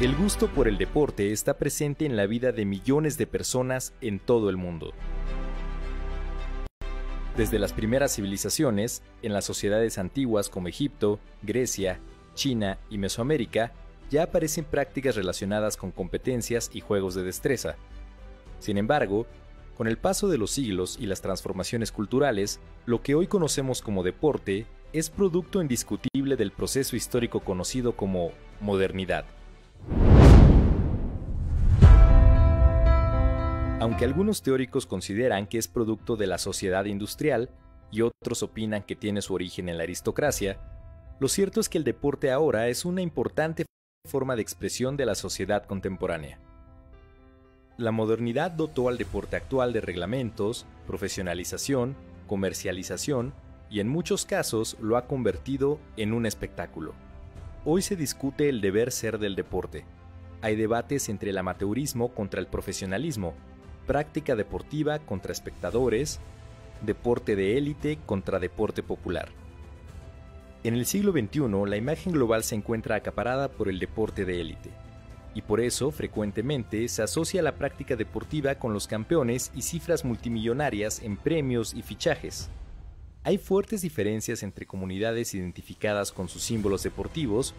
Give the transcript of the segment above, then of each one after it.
El gusto por el deporte está presente en la vida de millones de personas en todo el mundo. Desde las primeras civilizaciones, en las sociedades antiguas como Egipto, Grecia, China y Mesoamérica, ya aparecen prácticas relacionadas con competencias y juegos de destreza. Sin embargo, con el paso de los siglos y las transformaciones culturales, lo que hoy conocemos como deporte es producto indiscutible del proceso histórico conocido como modernidad. Aunque algunos teóricos consideran que es producto de la sociedad industrial y otros opinan que tiene su origen en la aristocracia, lo cierto es que el deporte ahora es una importante forma de expresión de la sociedad contemporánea. La modernidad dotó al deporte actual de reglamentos, profesionalización, comercialización y en muchos casos lo ha convertido en un espectáculo. Hoy se discute el deber ser del deporte. Hay debates entre el amateurismo contra el profesionalismo, práctica deportiva contra espectadores, deporte de élite contra deporte popular. En el siglo XXI, la imagen global se encuentra acaparada por el deporte de élite, y por eso frecuentemente se asocia la práctica deportiva con los campeones y cifras multimillonarias en premios y fichajes. Hay fuertes diferencias entre comunidades identificadas con sus símbolos deportivos,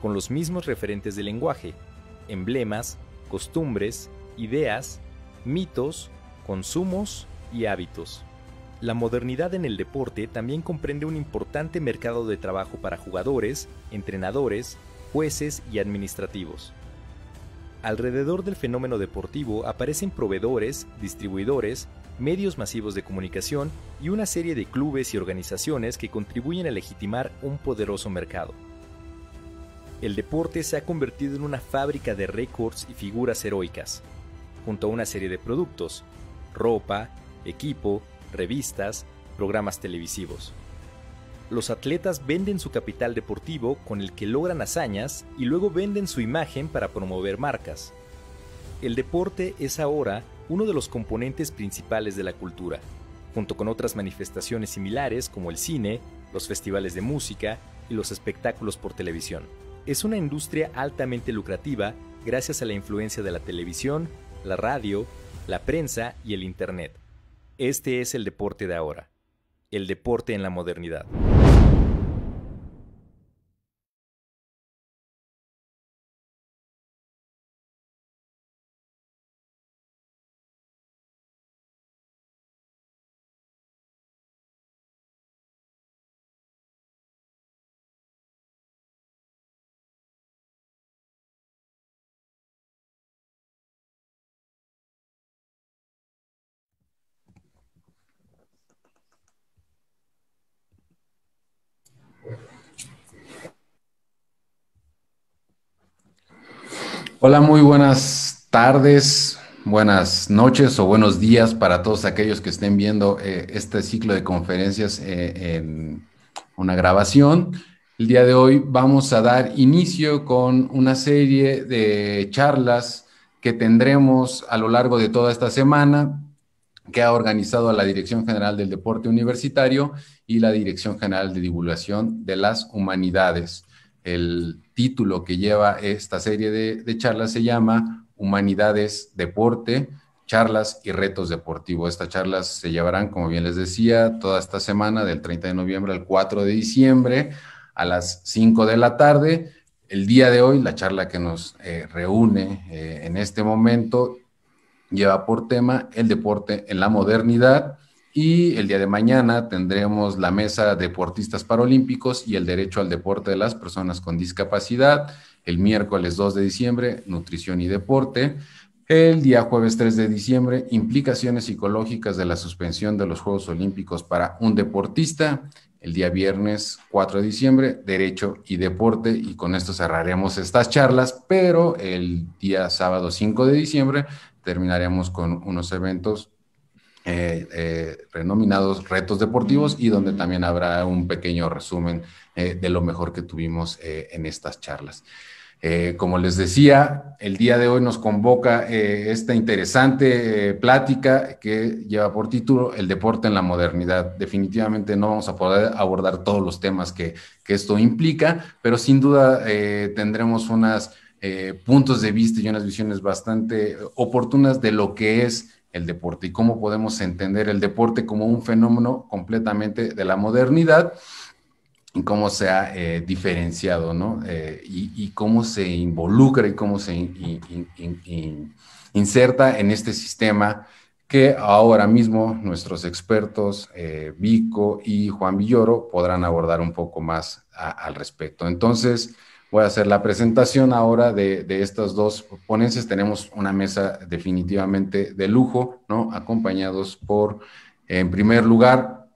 con los mismos referentes de lenguaje, emblemas, costumbres, ideas, mitos, consumos y hábitos. La modernidad en el deporte también comprende un importante mercado de trabajo para jugadores, entrenadores, jueces y administrativos. Alrededor del fenómeno deportivo aparecen proveedores, distribuidores, medios masivos de comunicación y una serie de clubes y organizaciones que contribuyen a legitimar un poderoso mercado. El deporte se ha convertido en una fábrica de récords y figuras heroicas, junto a una serie de productos, ropa, equipo, revistas, programas televisivos. Los atletas venden su capital deportivo con el que logran hazañas y luego venden su imagen para promover marcas. El deporte es ahora uno de los componentes principales de la cultura, junto con otras manifestaciones similares como el cine, los festivales de música y los espectáculos por televisión. Es una industria altamente lucrativa gracias a la influencia de la televisión, la radio, la prensa y el Internet. Este es el deporte de ahora, el deporte en la modernidad. Hola, muy buenas tardes, buenas noches o buenos días para todos aquellos que estén viendo eh, este ciclo de conferencias eh, en una grabación. El día de hoy vamos a dar inicio con una serie de charlas que tendremos a lo largo de toda esta semana que ha organizado la Dirección General del Deporte Universitario y la Dirección General de Divulgación de las Humanidades. El título que lleva esta serie de, charlas se llama Humanidades, Deporte, charlas y retos deportivos. Estas charlas se llevarán, como bien les decía, toda esta semana, del 30 de noviembre al 4 de diciembre, a las 5 de la tarde. El día de hoy, la charla que nos eh, reúne eh, en este momento lleva por tema el deporte en la modernidad y el día de mañana tendremos la mesa Deportistas Paralímpicos y el derecho al deporte de las personas con discapacidad. El miércoles 2 de diciembre, Nutrición y Deporte. El día jueves 3 de diciembre, implicaciones psicológicas de la suspensión de los Juegos Olímpicos para un deportista. El día viernes 4 de diciembre, derecho y deporte. Y con esto cerraremos estas charlas, pero el día sábado 5 de diciembre terminaremos con unos eventos eh, eh, renominados retos deportivos y donde también habrá un pequeño resumen eh, de lo mejor que tuvimos en estas charlas. como les decía, el día de hoy nos convoca esta interesante plática que lleva por título El deporte en la modernidad. Definitivamente no vamos a poder abordar todos los temas que, que esto implica, pero sin duda tendremos unos puntos de vista y unas visiones bastante oportunas de lo que es el deporte y cómo podemos entender el deporte como un fenómeno completamente de la modernidad y cómo se ha eh, diferenciado, ¿no? Eh, y, cómo se involucra y cómo se inserta en este sistema que ahora mismo nuestros expertos eh, Vico y Juan Villoro podrán abordar un poco más al respecto. Entonces, voy a hacer la presentación ahora de, estas dos ponencias. Tenemos una mesa definitivamente de lujo, ¿no? Acompañados por, en primer lugar,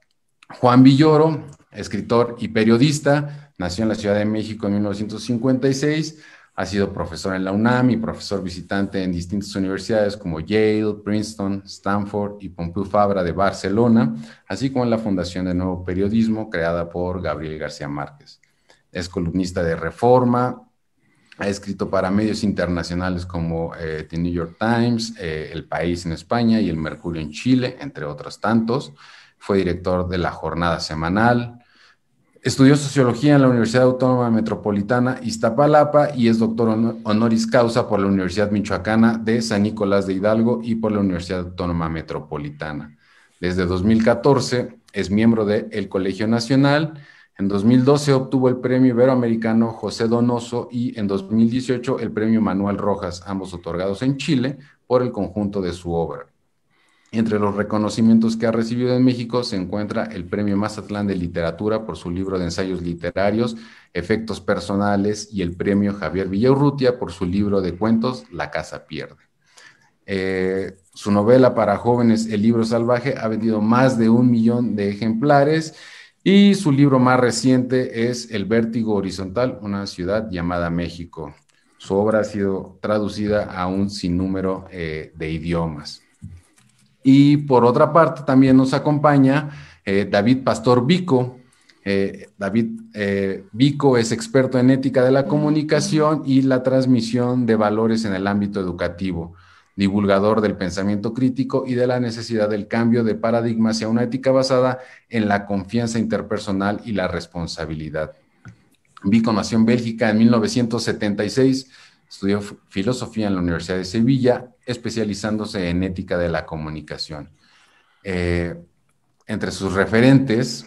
Juan Villoro, escritor y periodista, nació en la Ciudad de México en 1956. Ha sido profesor en la UNAM y profesor visitante en distintas universidades como Yale, Princeton, Stanford y Pompeu Fabra de Barcelona, así como en la Fundación de Nuevo Periodismo creada por Gabriel García Márquez es columnista de Reforma, ha escrito para medios internacionales como eh, The New York Times, eh, El País en España y El Mercurio en Chile, entre otros tantos. Fue director de la Jornada Semanal. Estudió sociología en la Universidad Autónoma Metropolitana Iztapalapa y es doctor honoris causa por la Universidad Michoacana de San Nicolás de Hidalgo y por la Universidad Autónoma Metropolitana. Desde 2014 es miembro del el Colegio Nacional en 2012 obtuvo el premio iberoamericano José Donoso y en 2018 el premio Manuel Rojas, ambos otorgados en Chile por el conjunto de su obra. Entre los reconocimientos que ha recibido en México se encuentra el Premio Mazatlán de Literatura por su libro de ensayos literarios, Efectos Personales, y el Premio Javier Villaurrutia por su libro de cuentos, La Casa Pierde. Eh, su novela para jóvenes, El Libro Salvaje, ha vendido más de un millón de ejemplares y su libro más reciente es El vértigo horizontal, una ciudad llamada México. Su obra ha sido traducida a un sinnúmero eh, de idiomas. Y por otra parte, también nos acompaña eh, David Pastor Vico. Eh, David Vico es experto en ética de la comunicación y la transmisión de valores en el ámbito educativo divulgador del pensamiento crítico y de la necesidad del cambio de paradigma hacia una ética basada en la confianza interpersonal y la responsabilidad. Vico nació en Bélgica en 1976, estudió filosofía en la Universidad de Sevilla, especializándose en ética de la comunicación. Eh, entre sus referentes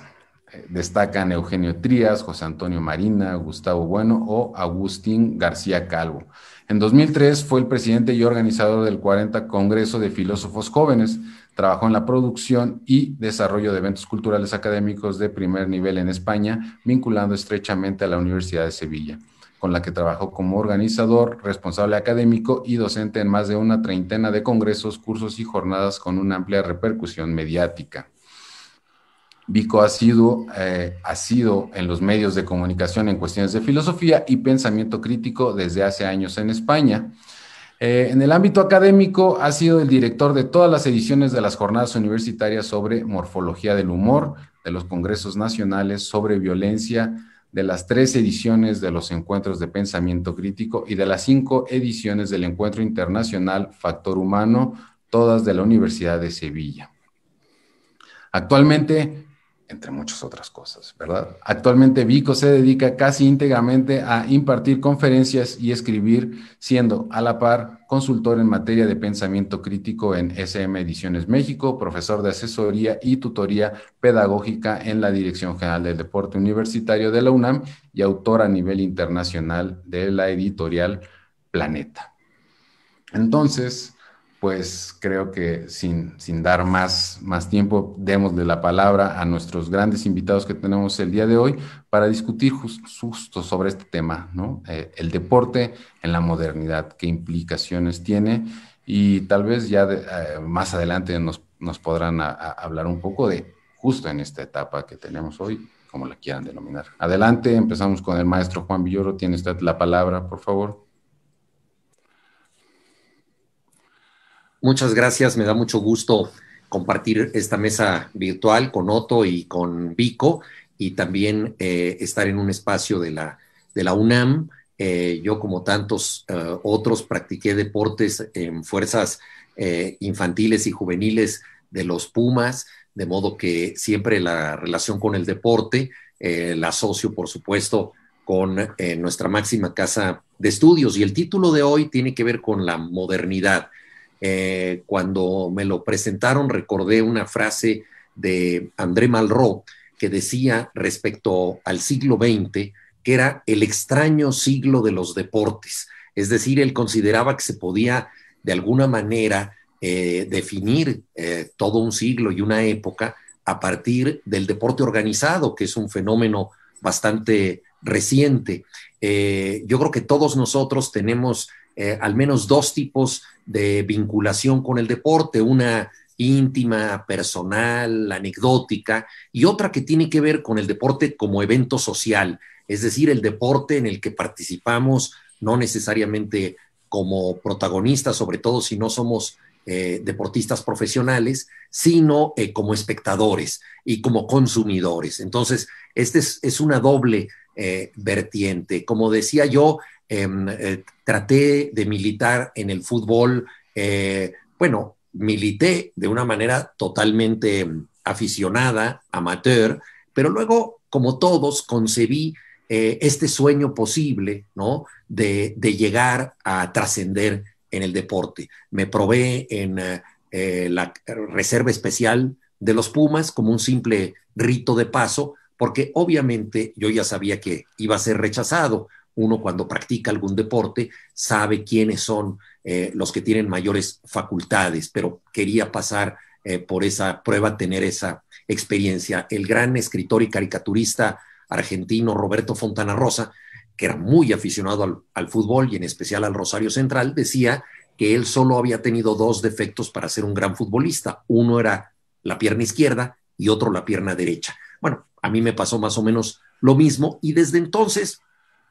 eh, destacan Eugenio Trías, José Antonio Marina, Gustavo Bueno o Agustín García Calvo. En 2003 fue el presidente y organizador del 40 Congreso de Filósofos Jóvenes. Trabajó en la producción y desarrollo de eventos culturales académicos de primer nivel en España, vinculando estrechamente a la Universidad de Sevilla, con la que trabajó como organizador, responsable académico y docente en más de una treintena de congresos, cursos y jornadas con una amplia repercusión mediática. Vico ha sido, eh, ha sido en los medios de comunicación en cuestiones de filosofía y pensamiento crítico desde hace años en España. Eh, en el ámbito académico ha sido el director de todas las ediciones de las jornadas universitarias sobre morfología del humor, de los congresos nacionales sobre violencia, de las tres ediciones de los encuentros de pensamiento crítico y de las cinco ediciones del encuentro internacional Factor Humano, todas de la Universidad de Sevilla. Actualmente entre muchas otras cosas, ¿verdad? Actualmente Vico se dedica casi íntegramente a impartir conferencias y escribir, siendo a la par consultor en materia de pensamiento crítico en SM Ediciones México, profesor de asesoría y tutoría pedagógica en la Dirección General del Deporte Universitario de la UNAM y autor a nivel internacional de la editorial Planeta. Entonces, pues creo que sin, sin dar más, más tiempo, démosle la palabra a nuestros grandes invitados que tenemos el día de hoy para discutir justo sobre este tema, ¿no? Eh, el deporte en la modernidad, qué implicaciones tiene y tal vez ya eh, más adelante nos, nos podrán hablar un poco de justo en esta etapa que tenemos hoy, como la quieran denominar. Adelante, empezamos con el maestro Juan Villoro, tiene usted la palabra, por favor. Muchas gracias, me da mucho gusto compartir esta mesa virtual con Otto y con Vico y también eh, estar en un espacio de la, de la UNAM. Eh, yo, como tantos eh, otros, practiqué deportes en fuerzas infantiles y juveniles de los Pumas, de modo que siempre la relación con el deporte la asocio, por supuesto, con nuestra máxima casa de estudios. Y el título de hoy tiene que ver con la modernidad. Eh, cuando me lo presentaron recordé una frase de André Malraux que decía respecto al siglo XX que era el extraño siglo de los deportes. Es decir, él consideraba que se podía de alguna manera eh, definir eh, todo un siglo y una época a partir del deporte organizado, que es un fenómeno bastante reciente. yo creo que todos nosotros tenemos eh, al menos dos tipos de vinculación con el deporte, una íntima, personal, anecdótica, y otra que tiene que ver con el deporte como evento social, es decir, el deporte en el que participamos no necesariamente como protagonistas, sobre todo si no somos eh, deportistas profesionales, sino eh, como espectadores y como consumidores. Entonces, esta es, una doble vertiente. Como decía yo, Em, eh, traté de militar en el fútbol, eh, bueno, milité de una manera totalmente em, aficionada, amateur, pero luego, como todos, concebí eh, este sueño posible, De, llegar a trascender en el deporte. Me probé en la reserva especial de los Pumas como un simple rito de paso, porque obviamente yo ya sabía que iba a ser rechazado, uno cuando practica algún deporte sabe quiénes son eh, los que tienen mayores facultades, pero quería pasar eh, por esa prueba, tener esa experiencia. El gran escritor y caricaturista argentino Roberto Fontana Rosa, que era muy aficionado al, al fútbol y en especial al Rosario Central, decía que él solo había tenido dos defectos para ser un gran futbolista. Uno era la pierna izquierda y otro la pierna derecha. Bueno, a mí me pasó más o menos lo mismo y desde entonces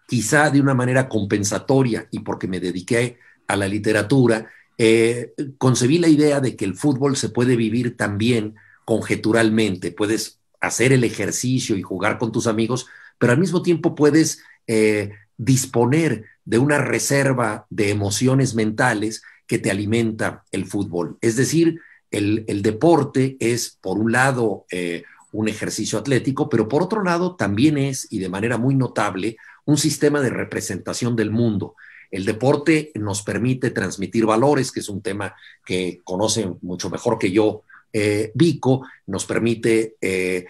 quizá de una manera compensatoria y porque me dediqué a la literatura, eh, concebí la idea de que el fútbol se puede vivir también conjeturalmente, puedes hacer el ejercicio y jugar con tus amigos, pero al mismo tiempo puedes eh, disponer de una reserva de emociones mentales que te alimenta el fútbol. Es decir, el, deporte es, por un lado, eh, un ejercicio atlético, pero por otro lado también es, y de manera muy notable, un sistema de representación del mundo. El deporte nos permite transmitir valores, que es un tema que conocen mucho mejor que yo eh, Vico, nos permite eh,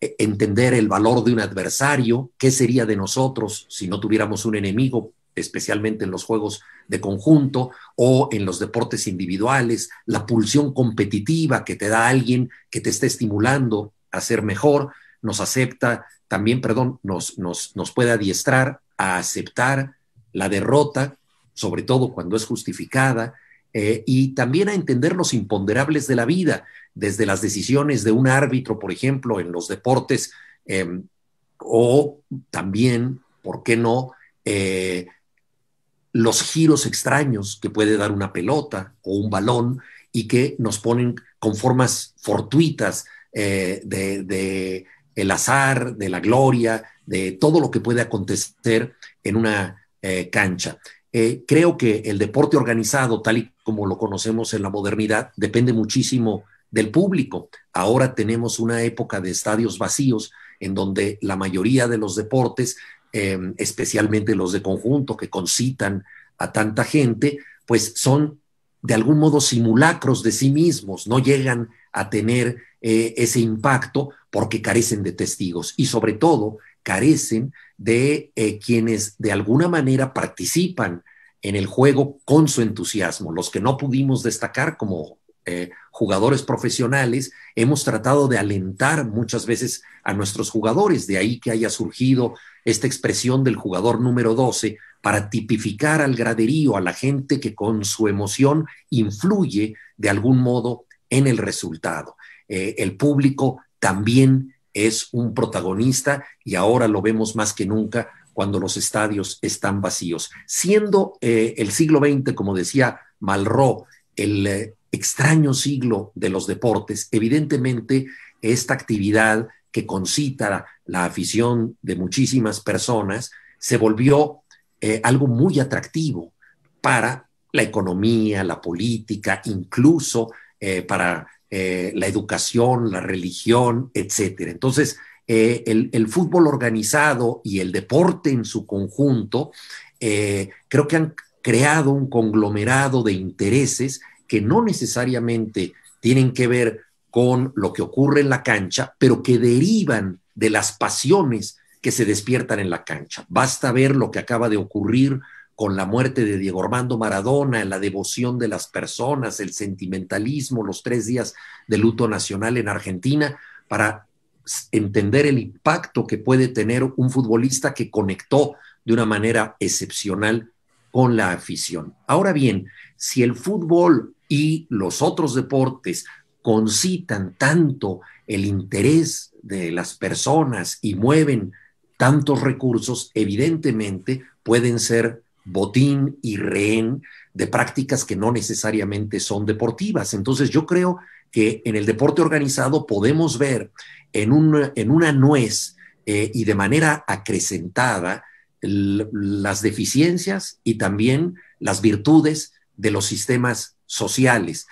entender el valor de un adversario, qué sería de nosotros si no tuviéramos un enemigo, especialmente en los juegos de conjunto o en los deportes individuales, la pulsión competitiva que te da alguien que te esté estimulando a ser mejor, nos acepta, también, perdón, nos, puede adiestrar a aceptar la derrota, sobre todo cuando es justificada, eh, y también a entender los imponderables de la vida, desde las decisiones de un árbitro, por ejemplo, en los deportes, em, o también, ¿por qué no? Eh, los giros extraños que puede dar una pelota o un balón y que nos ponen con formas fortuitas eh, de, el azar, de la gloria, de todo lo que puede acontecer en una eh, cancha. Eh, creo que el deporte organizado, tal y como lo conocemos en la modernidad, depende muchísimo del público. Ahora tenemos una época de estadios vacíos en donde la mayoría de los deportes, em, especialmente los de conjunto que concitan a tanta gente, pues son de algún modo simulacros de sí mismos, no llegan a tener eh, ese impacto porque carecen de testigos y sobre todo carecen de eh, quienes de alguna manera participan en el juego con su entusiasmo. Los que no pudimos destacar como eh, jugadores profesionales, hemos tratado de alentar muchas veces a nuestros jugadores, de ahí que haya surgido esta expresión del jugador número 12 para tipificar al graderío, a la gente que con su emoción influye de algún modo en el resultado. Eh, el público también es un protagonista y ahora lo vemos más que nunca cuando los estadios están vacíos. Siendo eh, el siglo XX, como decía Malraux, el eh, extraño siglo de los deportes, evidentemente esta actividad que concita la, afición de muchísimas personas se volvió eh, algo muy atractivo para la economía, la política, incluso para eh, la educación, la religión, etcétera. Entonces, eh, el, fútbol organizado y el deporte en su conjunto eh, creo que han creado un conglomerado de intereses que no necesariamente tienen que ver con lo que ocurre en la cancha, pero que derivan de las pasiones que se despiertan en la cancha. Basta ver lo que acaba de ocurrir con la muerte de Diego Armando Maradona, la devoción de las personas, el sentimentalismo, los tres días de luto nacional en Argentina, para entender el impacto que puede tener un futbolista que conectó de una manera excepcional con la afición. Ahora bien, si el fútbol y los otros deportes concitan tanto el interés de las personas y mueven tantos recursos, evidentemente pueden ser botín y rehén de prácticas que no necesariamente son deportivas. Entonces yo creo que en el deporte organizado podemos ver en una, en una nuez eh, y de manera acrecentada las deficiencias y también las virtudes de los sistemas sociales.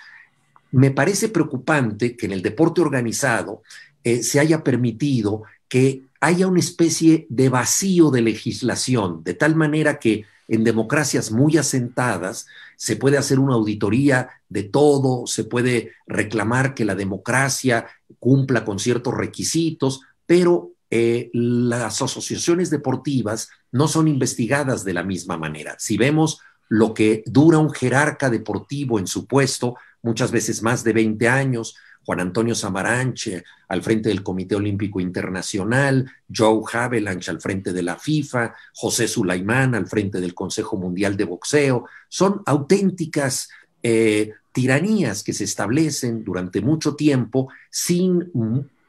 Me parece preocupante que en el deporte organizado eh, se haya permitido que haya una especie de vacío de legislación, de tal manera que en democracias muy asentadas se puede hacer una auditoría de todo, se puede reclamar que la democracia cumpla con ciertos requisitos, pero eh, las asociaciones deportivas no son investigadas de la misma manera. Si vemos lo que dura un jerarca deportivo en su puesto, muchas veces más de 20 años, Juan Antonio Samaranche al frente del Comité Olímpico Internacional, Joe Havelanch al frente de la FIFA, José Sulaimán al frente del Consejo Mundial de Boxeo. Son auténticas eh, tiranías que se establecen durante mucho tiempo sin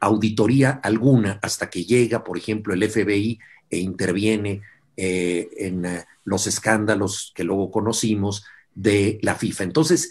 auditoría alguna hasta que llega, por ejemplo, el FBI e interviene eh, en eh, los escándalos que luego conocimos de la FIFA. Entonces,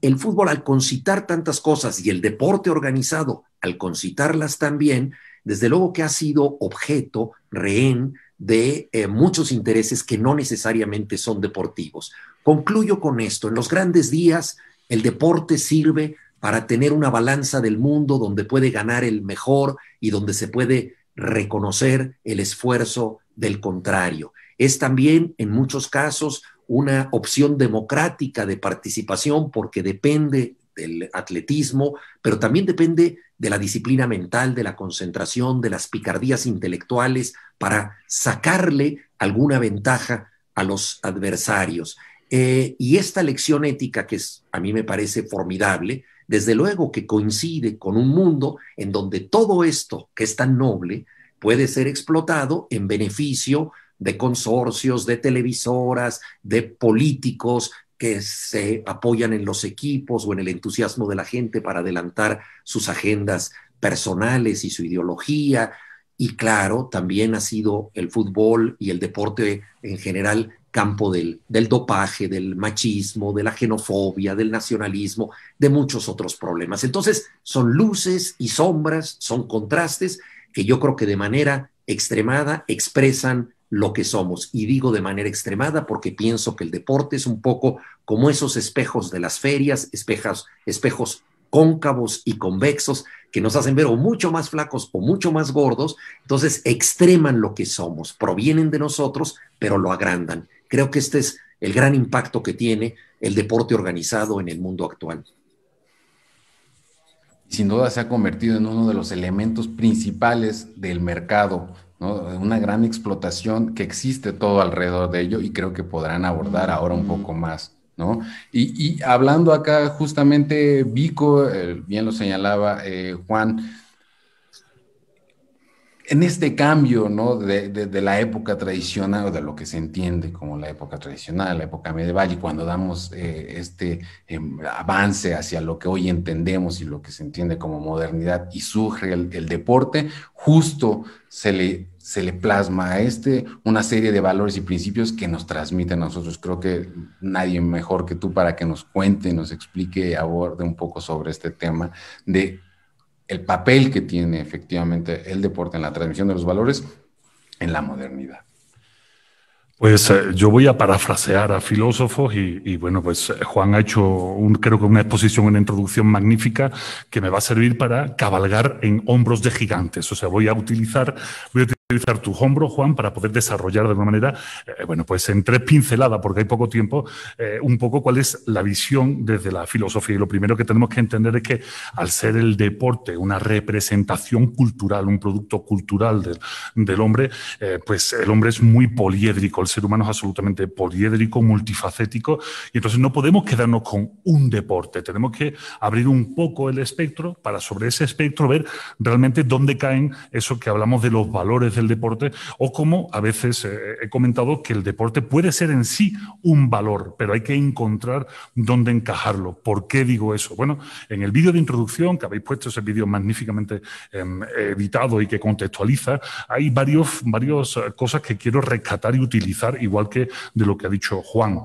el fútbol al concitar tantas cosas y el deporte organizado al concitarlas también, desde luego que ha sido objeto, rehén de eh, muchos intereses que no necesariamente son deportivos. Concluyo con esto, en los grandes días el deporte sirve para tener una balanza del mundo donde puede ganar el mejor y donde se puede reconocer el esfuerzo del contrario. Es también en muchos casos una opción democrática de participación porque depende del atletismo, pero también depende de la disciplina mental, de la concentración, de las picardías intelectuales para sacarle alguna ventaja a los adversarios. Eh, y esta lección ética, que a mí me parece formidable, desde luego que coincide con un mundo en donde todo esto que es tan noble puede ser explotado en beneficio de consorcios, de televisoras, de políticos que se apoyan en los equipos o en el entusiasmo de la gente para adelantar sus agendas personales y su ideología. Y claro, también ha sido el fútbol y el deporte en general campo del, del, dopaje, del machismo, de la xenofobia, del nacionalismo, de muchos otros problemas. Entonces, son luces y sombras, son contrastes que yo creo que de manera extremada expresan lo que somos. Y digo de manera extremada porque pienso que el deporte es un poco como esos espejos de las ferias, espejos, espejos cóncavos y convexos que nos hacen ver o mucho más flacos o mucho más gordos, entonces extreman lo que somos, provienen de nosotros, pero lo agrandan. Creo que este es el gran impacto que tiene el deporte organizado en el mundo actual. Sin duda se ha convertido en uno de los elementos principales del mercado una gran explotación que existe todo alrededor de ello y creo que podrán abordar ahora un poco más, ¿no? Y, hablando acá justamente, Vico, eh, bien lo señalaba eh, Juan, en este cambio, ¿no? De, la época tradicional o de lo que se entiende como la época tradicional, la época medieval, y cuando damos eh, este em, avance hacia lo que hoy entendemos y lo que se entiende como modernidad y surge el, deporte, justo se le, se le plasma a este una serie de valores y principios que nos transmiten a nosotros. Creo que nadie mejor que tú para que nos cuente, nos explique, aborde un poco sobre este tema de el papel que tiene efectivamente el deporte en la transmisión de los valores en la modernidad. Pues eh, yo voy a parafrasear a filósofos y, bueno, pues eh, Juan ha hecho creo que una exposición, una introducción magnífica que me va a servir para cabalgar en hombros de gigantes. O sea, voy a utilizar utilizar tu hombro Juan, para poder desarrollar de una manera, eh, bueno, pues en tres pinceladas, porque hay poco tiempo, eh, un poco cuál es la visión desde la filosofía. Y lo primero que tenemos que entender es que al ser el deporte una representación cultural, un producto cultural del, hombre, eh, pues el hombre es muy poliédrico, el ser humano es absolutamente poliédrico, multifacético, y entonces no podemos quedarnos con un deporte, tenemos que abrir un poco el espectro para sobre ese espectro ver realmente dónde caen eso que hablamos de los valores el deporte, o como a veces eh, he comentado que el deporte puede ser en sí un valor, pero hay que encontrar dónde encajarlo. ¿Por qué digo eso? Bueno, en el vídeo de introducción que habéis puesto, ese vídeo magníficamente em, editado y que contextualiza, hay varios, varios eh, cosas que quiero rescatar y utilizar, igual que de lo que ha dicho Juan.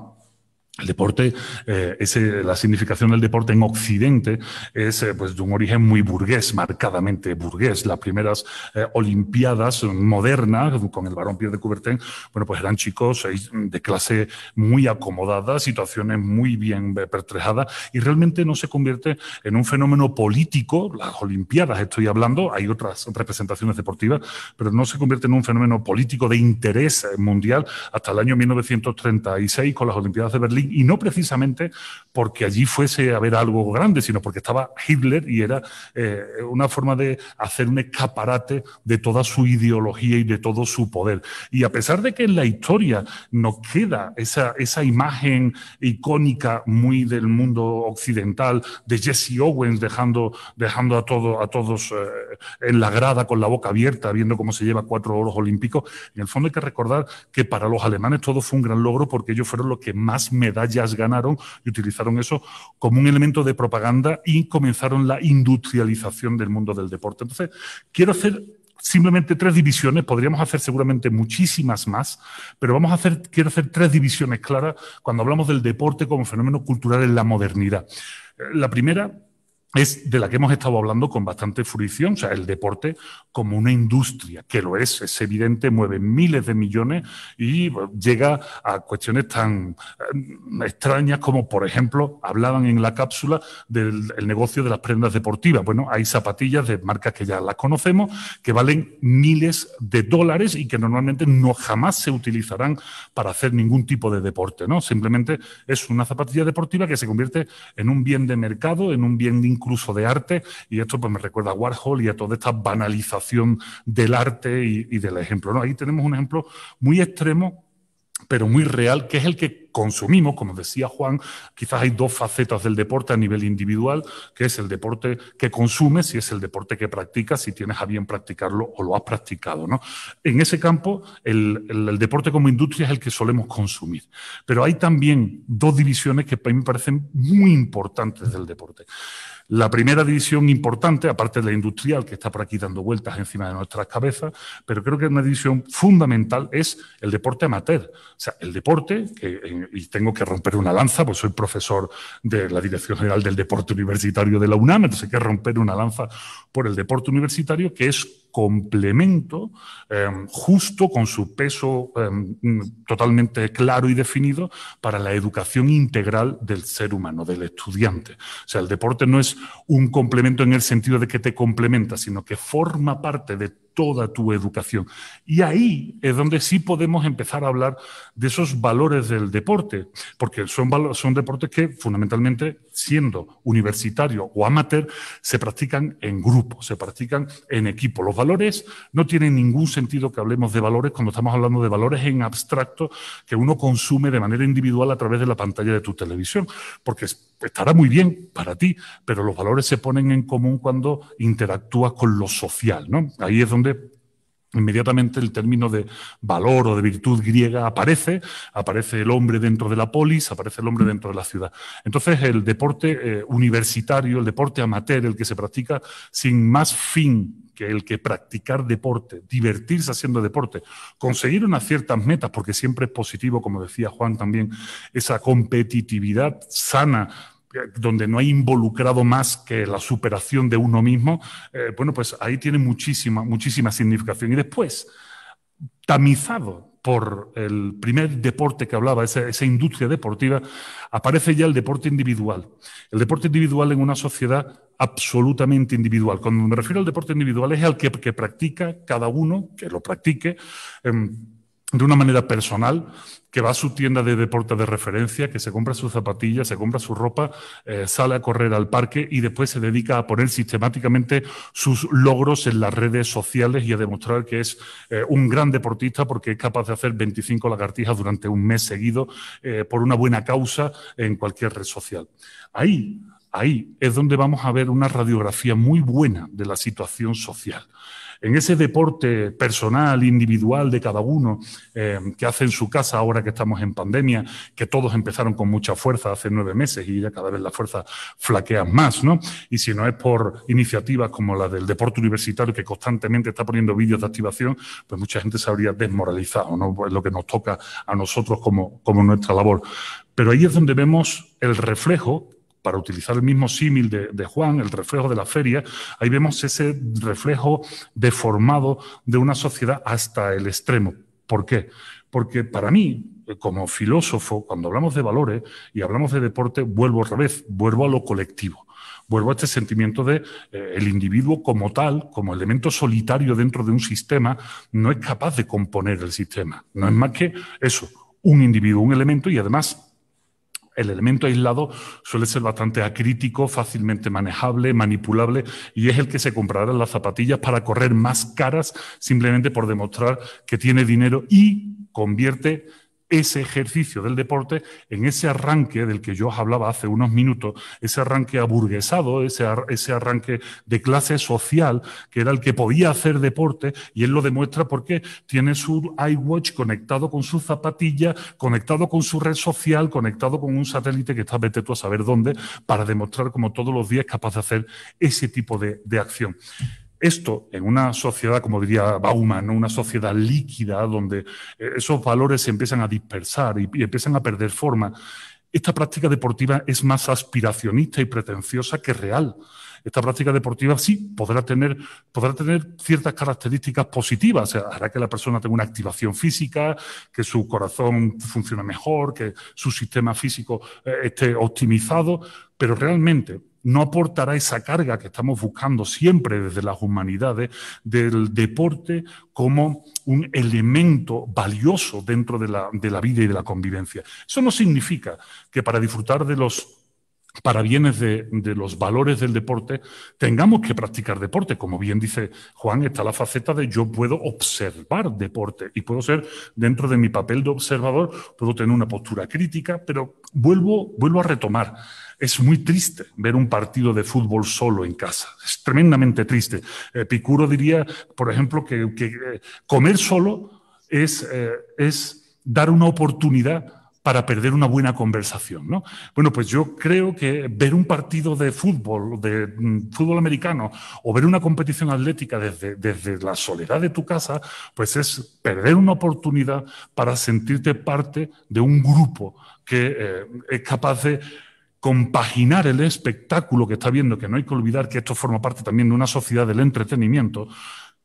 El deporte, eh, la significación del deporte en Occidente es eh, pues, de un origen muy burgués, marcadamente burgués. Las primeras eh, Olimpiadas modernas, con el barón Pierre de Coubertin, bueno, pues eran chicos de clase muy acomodada, situaciones muy bien pertrejadas, y realmente no se convierte en un fenómeno político. Las Olimpiadas estoy hablando, hay otras representaciones deportivas, pero no se convierte en un fenómeno político de interés mundial hasta el año 1936 con las Olimpiadas de Berlín y no precisamente porque allí fuese a haber algo grande, sino porque estaba Hitler y era eh, una forma de hacer un escaparate de toda su ideología y de todo su poder. Y a pesar de que en la historia nos queda esa, esa imagen icónica muy del mundo occidental de Jesse Owens dejando, dejando a, todo, a todos eh, en la grada con la boca abierta, viendo cómo se lleva cuatro oros olímpicos, en el fondo hay que recordar que para los alemanes todo fue un gran logro porque ellos fueron los que más merecían ganaron y utilizaron eso como un elemento de propaganda y comenzaron la industrialización del mundo del deporte. Entonces, quiero hacer simplemente tres divisiones, podríamos hacer seguramente muchísimas más, pero vamos a hacer, quiero hacer tres divisiones claras cuando hablamos del deporte como fenómeno cultural en la modernidad. Eh, la primera, es de la que hemos estado hablando con bastante fruición, o sea, el deporte como una industria, que lo es, es evidente, mueve miles de millones y llega a cuestiones tan eh, extrañas como, por ejemplo, hablaban en la cápsula del negocio de las prendas deportivas. Bueno, hay zapatillas de marcas que ya las conocemos, que valen miles de dólares y que normalmente no jamás se utilizarán para hacer ningún tipo de deporte, ¿no? Simplemente es una zapatilla deportiva que se convierte en un bien de mercado, en un bien de incluso de arte, y esto pues me recuerda a Warhol y a toda esta banalización del arte y, y del ejemplo. ¿no? Ahí tenemos un ejemplo muy extremo, pero muy real, que es el que consumimos, como decía Juan, quizás hay dos facetas del deporte a nivel individual, que es el deporte que consumes y es el deporte que practicas, si tienes a bien practicarlo o lo has practicado. ¿no? En ese campo, el, deporte como industria es el que solemos consumir. Pero hay también dos divisiones que me parecen muy importantes del deporte. La primera división importante, aparte de la industrial, que está por aquí dando vueltas encima de nuestras cabezas, pero creo que una división fundamental es el deporte amateur. O sea, el deporte que en y tengo que romper una lanza, pues soy profesor de la Dirección General del Deporte Universitario de la UNAM, entonces hay que romper una lanza por el deporte universitario, que es complemento em, justo con su peso em, totalmente claro y definido para la educación integral del ser humano, del estudiante. O sea, el deporte no es un complemento en el sentido de que te complementa, sino que forma parte de toda tu educación. Y ahí es donde sí podemos empezar a hablar de esos valores del deporte, porque son, son deportes que fundamentalmente siendo universitario o amateur, se practican en grupo, se practican en equipo. Los valores no tienen ningún sentido que hablemos de valores cuando estamos hablando de valores en abstracto que uno consume de manera individual a través de la pantalla de tu televisión, porque estará muy bien para ti, pero los valores se ponen en común cuando interactúas con lo social, ¿no? Ahí es donde Inmediatamente el término de valor o de virtud griega aparece, aparece el hombre dentro de la polis, aparece el hombre dentro de la ciudad. Entonces el deporte eh, universitario, el deporte amateur, el que se practica sin más fin que el que practicar deporte, divertirse haciendo deporte, conseguir unas ciertas metas, porque siempre es positivo, como decía Juan también, esa competitividad sana donde no hay involucrado más que la superación de uno mismo, eh, bueno, pues ahí tiene muchísima, muchísima significación. Y después, tamizado por el primer deporte que hablaba, esa, industria deportiva, aparece ya el deporte individual. El deporte individual en una sociedad absolutamente individual. Cuando me refiero al deporte individual es al que, practica cada uno, que lo practique. Em, de una manera personal, que va a su tienda de deporte de referencia, que se compra sus zapatillas, se compra su ropa, eh, sale a correr al parque y después se dedica a poner sistemáticamente sus logros en las redes sociales y a demostrar que es eh, un gran deportista porque es capaz de hacer 25 lagartijas durante un mes seguido eh, por una buena causa en cualquier red social. Ahí, ahí es donde vamos a ver una radiografía muy buena de la situación social en ese deporte personal, individual de cada uno, eh, que hace en su casa ahora que estamos en pandemia, que todos empezaron con mucha fuerza hace nueve meses y ya cada vez la fuerza flaquea más, ¿no? Y si no es por iniciativas como la del deporte universitario que constantemente está poniendo vídeos de activación, pues mucha gente se habría desmoralizado, ¿no? Pues es lo que nos toca a nosotros como, como nuestra labor. Pero ahí es donde vemos el reflejo para utilizar el mismo símil de, Juan, el reflejo de la feria, ahí vemos ese reflejo deformado de una sociedad hasta el extremo. ¿Por qué? Porque para mí, como filósofo, cuando hablamos de valores y hablamos de deporte, vuelvo otra vez, vuelvo a lo colectivo. Vuelvo a este sentimiento de eh, el individuo como tal, como elemento solitario dentro de un sistema, no es capaz de componer el sistema. No es más que eso, un individuo, un elemento y además el elemento aislado suele ser bastante acrítico, fácilmente manejable, manipulable y es el que se comprará las zapatillas para correr más caras simplemente por demostrar que tiene dinero y convierte ese ejercicio del deporte en ese arranque del que yo os hablaba hace unos minutos, ese arranque aburguesado, ese, arranque de clase social, que era el que podía hacer deporte, y él lo demuestra porque tiene su iWatch conectado con su zapatilla, conectado con su red social, conectado con un satélite que está vete tú a saber dónde, para demostrar como todos los días es capaz de hacer ese tipo de acción. Esto en una sociedad, como diría Bauman, una sociedad líquida donde eh, esos valores se empiezan a dispersar y, empiezan a perder forma. Esta práctica deportiva es más aspiracionista y pretenciosa que real esta práctica deportiva sí podrá tener, podrá tener ciertas características positivas, o hará que la persona tenga una activación física, que su corazón funcione mejor, que su sistema físico eh, esté optimizado, pero realmente no aportará esa carga que estamos buscando siempre desde las humanidades del deporte como un elemento valioso dentro de la, vida y de la convivencia. Eso no significa que para disfrutar de los para bienes de, los valores del deporte, tengamos que practicar deporte. Como bien dice Juan, está la faceta de yo puedo observar deporte y puedo ser, dentro de mi papel de observador, puedo tener una postura crítica, pero vuelvo, vuelvo a retomar es muy triste ver un partido de fútbol solo en casa. Es tremendamente triste. Epicuro eh, diría, por ejemplo, que, eh, comer solo es, eh, es dar una oportunidad para perder una buena conversación. ¿no? Bueno, pues yo creo que ver un partido de fútbol, de mm, fútbol americano, o ver una competición atlética desde, desde la soledad de tu casa, pues es perder una oportunidad para sentirte parte de un grupo que es capaz de compaginar el espectáculo que está viendo, que no hay que olvidar que esto forma parte también de una sociedad del entretenimiento,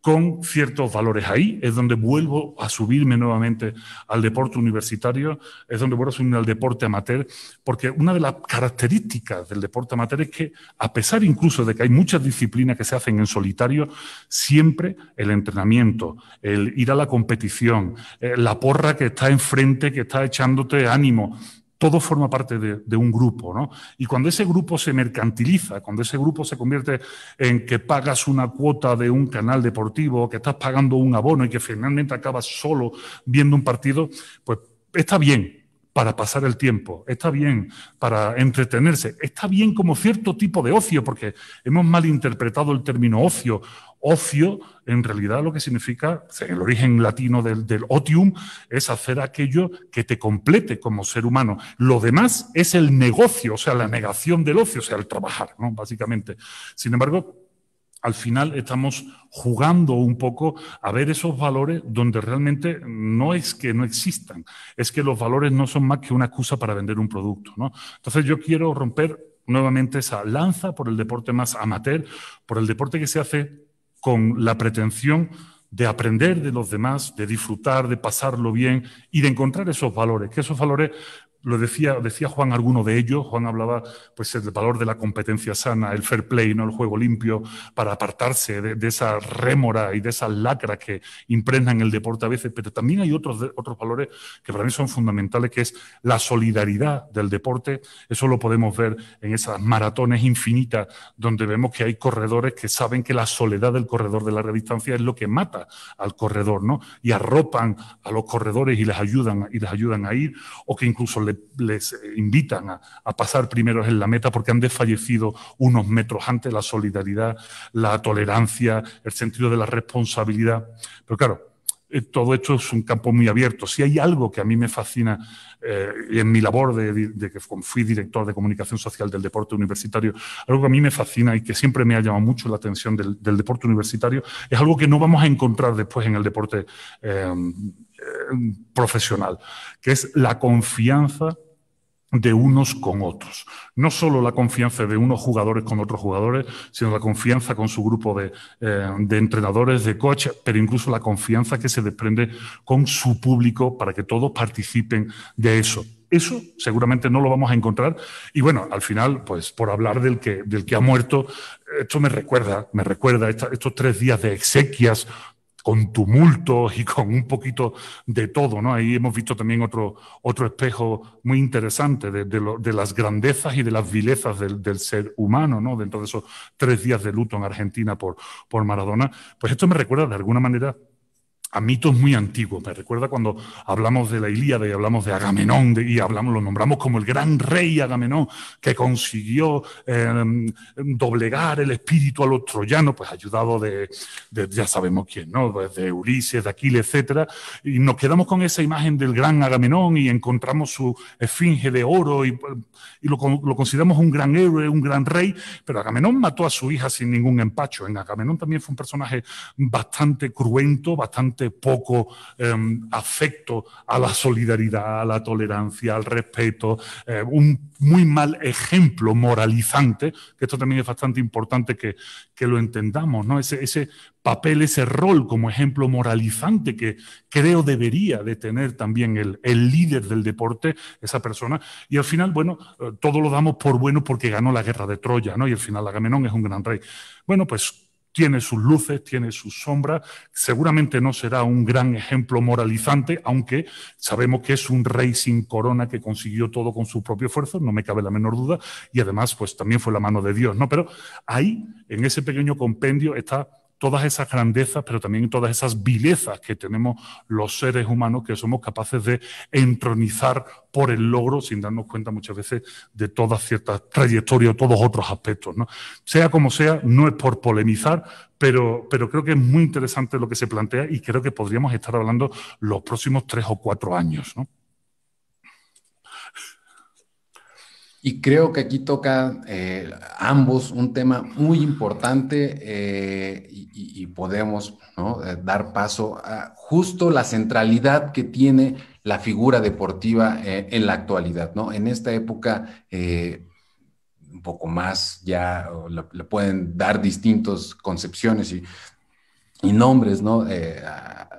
con ciertos valores. Ahí es donde vuelvo a subirme nuevamente al deporte universitario, es donde vuelvo a subirme al deporte amateur, porque una de las características del deporte amateur es que, a pesar incluso de que hay muchas disciplinas que se hacen en solitario, siempre el entrenamiento, el ir a la competición, eh, la porra que está enfrente, que está echándote ánimo, todo forma parte de, un grupo, ¿no? Y cuando ese grupo se mercantiliza, cuando ese grupo se convierte en que pagas una cuota de un canal deportivo, que estás pagando un abono y que finalmente acabas solo viendo un partido, pues está bien, para pasar el tiempo, está bien para entretenerse, está bien como cierto tipo de ocio, porque hemos malinterpretado el término ocio. Ocio, en realidad, lo que significa, el origen latino del, del otium, es hacer aquello que te complete como ser humano. Lo demás es el negocio, o sea, la negación del ocio, o sea, el trabajar, ¿no? básicamente. Sin embargo, al final estamos jugando un poco a ver esos valores donde realmente no es que no existan, es que los valores no son más que una excusa para vender un producto. ¿no? Entonces yo quiero romper nuevamente esa lanza por el deporte más amateur, por el deporte que se hace con la pretensión de aprender de los demás, de disfrutar, de pasarlo bien y de encontrar esos valores, que esos valores lo decía, decía Juan alguno de ellos, Juan hablaba pues del valor de la competencia sana, el fair play, el juego limpio, para apartarse de, esa rémora y de esas lacras que en el deporte a veces, pero también hay otros, otros valores que para mí son fundamentales, que es la solidaridad del deporte. Eso lo podemos ver en esas maratones infinitas donde vemos que hay corredores que saben que la soledad del corredor de larga distancia es lo que mata al corredor, ¿no? Y arropan a los corredores y les ayudan, y les ayudan a ir, o que incluso les invitan a, pasar primero en la meta porque han desfallecido unos metros antes la solidaridad, la tolerancia, el sentido de la responsabilidad. Pero claro, eh, todo esto es un campo muy abierto. Si hay algo que a mí me fascina eh, en mi labor de, que fui director de comunicación social del deporte universitario, algo que a mí me fascina y que siempre me ha llamado mucho la atención del, deporte universitario, es algo que no vamos a encontrar después en el deporte eh, profesional, que es la confianza de unos con otros. No solo la confianza de unos jugadores con otros jugadores, sino la confianza con su grupo de, eh, de entrenadores, de coaches, pero incluso la confianza que se desprende con su público para que todos participen de eso. Eso seguramente no lo vamos a encontrar. Y bueno, al final, pues por hablar del que, del que ha muerto, esto me recuerda, me recuerda estos tres días de exequias con tumultos y con un poquito de todo, ¿no? Ahí hemos visto también otro, otro espejo muy interesante de, de, las grandezas y de las vilezas del, del, ser humano, ¿no? Dentro de esos tres días de luto en Argentina por, por Maradona. Pues esto me recuerda de alguna manera a mitos muy antiguos. Me recuerda cuando hablamos de la Ilíada y hablamos de Agamenón y hablamos, lo nombramos como el gran rey Agamenón que consiguió em, doblegar el espíritu a los troyanos, pues ayudado de, ya sabemos quién, ¿no? Pues de Ulises, de Aquiles, etcétera. Y nos quedamos con esa imagen del gran Agamenón y encontramos su esfinge de oro y, lo consideramos un gran héroe, un gran rey, pero Agamenón mató a su hija sin ningún empacho. En Agamenón también fue un personaje bastante cruento, bastante poco em, afecto a la solidaridad, a la tolerancia, al respeto, eh, un muy mal ejemplo moralizante, que esto también es bastante importante que, lo entendamos, ¿no? Ese, ese, papel, ese rol como ejemplo moralizante que creo debería de tener también el, líder del deporte, esa persona. Y al final, bueno, eh, todo lo damos por bueno porque ganó la guerra de Troya, ¿no? Y al final Agamenón es un gran rey. Bueno, pues tiene sus luces, tiene sus sombras, seguramente no será un gran ejemplo moralizante, aunque sabemos que es un rey sin corona que consiguió todo con su propio esfuerzo, no me cabe la menor duda, y además pues también fue la mano de Dios, ¿no? Pero ahí, en ese pequeño compendio, está todas esas grandezas, pero también todas esas vilezas que tenemos los seres humanos que somos capaces de entronizar por el logro sin darnos cuenta muchas veces de todas ciertas trayectorias o todos otros aspectos. ¿no? Sea como sea, no es por polemizar, pero, pero creo que es muy interesante lo que se plantea y creo que podríamos estar hablando los próximos tres o cuatro años. ¿no? Y creo que aquí toca eh, ambos un tema muy importante eh, y, podemos eh, dar paso a justo la centralidad que tiene la figura deportiva en la actualidad, En esta época un poco más, ya le, pueden dar distintas concepciones y, nombres, a,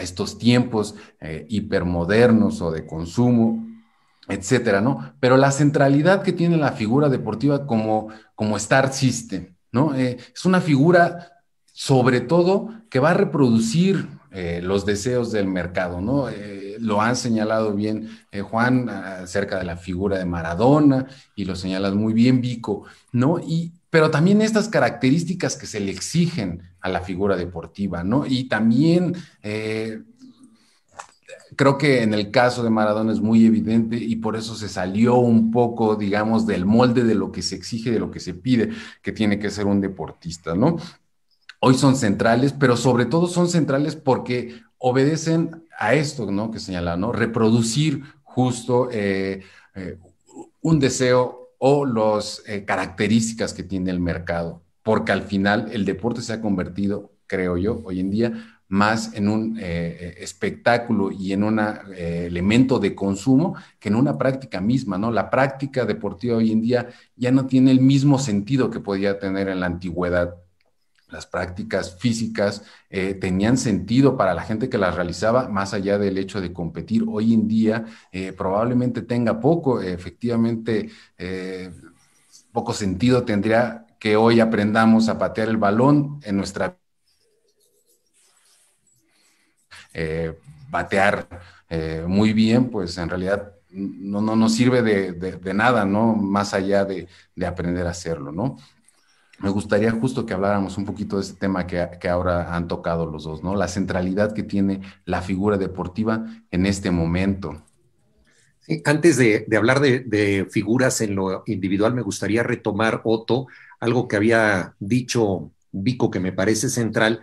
estos tiempos hipermodernos o de consumo, etcétera, ¿no? Pero la centralidad que tiene la figura deportiva como, como Star System, ¿no? Eh, es una figura, sobre todo, que va a reproducir eh, los deseos del mercado, ¿no? Eh, lo han señalado bien Juan acerca de la figura de Maradona y lo señalas muy bien Vico, ¿no? Y, pero también estas características que se le exigen a la figura deportiva, ¿no? Y también creo que en el caso de Maradona es muy evidente y por eso se salió un poco, digamos, del molde de lo que se exige, de lo que se pide, que tiene que ser un deportista, ¿no? Hoy son centrales, pero sobre todo son centrales porque obedecen a esto, ¿no? Que señala, ¿no? Reproducir justo eh, eh, un deseo o las eh, características que tiene el mercado, porque al final el deporte se ha convertido, creo yo, hoy en día más en un eh, eh, espectáculo y en un eh, elemento de consumo que en una práctica misma, ¿no? La práctica deportiva hoy en día ya no tiene el mismo sentido que podía tener en la antigüedad. Las prácticas físicas tenían sentido para la gente que las realizaba, más allá del hecho de competir. Hoy en día probablemente tenga poco, efectivamente, poco sentido tendría que hoy aprendamos a patear el balón en nuestra vida. Eh, batear eh, muy bien, pues en realidad no nos sirve de, nada, ¿no? Más allá de, aprender a hacerlo, ¿no? Me gustaría justo que habláramos un poquito de este tema que, ahora han tocado los dos, ¿no? La centralidad que tiene la figura deportiva en este momento. antes de, hablar de, figuras en lo individual, me gustaría retomar, Otto, algo que había dicho Vico que me parece central,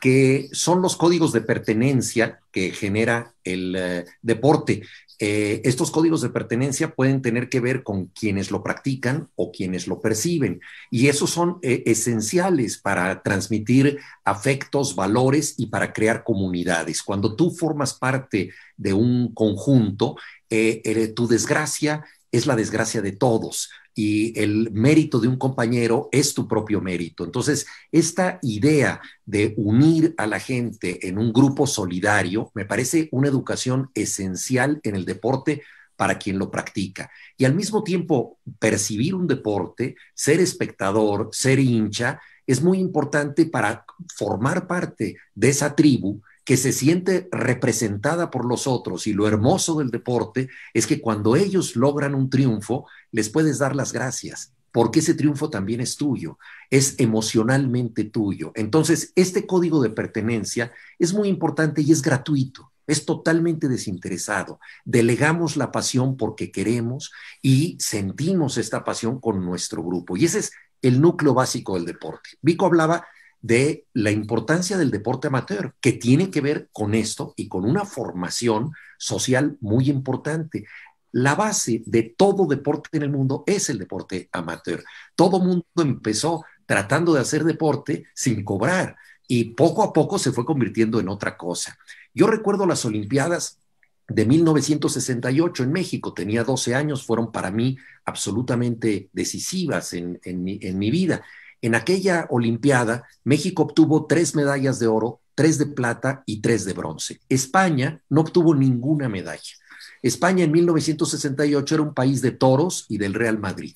que son los códigos de pertenencia que genera el eh, deporte. Eh, estos códigos de pertenencia pueden tener que ver con quienes lo practican o quienes lo perciben, y esos son eh, esenciales para transmitir afectos, valores y para crear comunidades. Cuando tú formas parte de un conjunto, tu desgracia es la desgracia de todos y el mérito de un compañero es tu propio mérito. Entonces, esta idea de unir a la gente en un grupo solidario me parece una educación esencial en el deporte para quien lo practica. Y al mismo tiempo, percibir un deporte, ser espectador, ser hincha, es muy importante para formar parte de esa tribu que se siente representada por los otros y lo hermoso del deporte es que cuando ellos logran un triunfo, les puedes dar las gracias, porque ese triunfo también es tuyo, es emocionalmente tuyo. Entonces, este código de pertenencia es muy importante y es gratuito, es totalmente desinteresado. Delegamos la pasión porque queremos y sentimos esta pasión con nuestro grupo. Y ese es el núcleo básico del deporte. Vico hablaba de la importancia del deporte amateur, que tiene que ver con esto y con una formación social muy importante. La base de todo deporte en el mundo es el deporte amateur. Todo mundo empezó tratando de hacer deporte sin cobrar y poco a poco se fue convirtiendo en otra cosa. Yo recuerdo las Olimpiadas de 1968 en México, tenía 12 años, fueron para mí absolutamente decisivas en, mi, en mi vida. En aquella Olimpiada, México obtuvo tres medallas de oro, tres de plata y tres de bronce. España no obtuvo ninguna medalla. España en 1968 era un país de toros y del Real Madrid.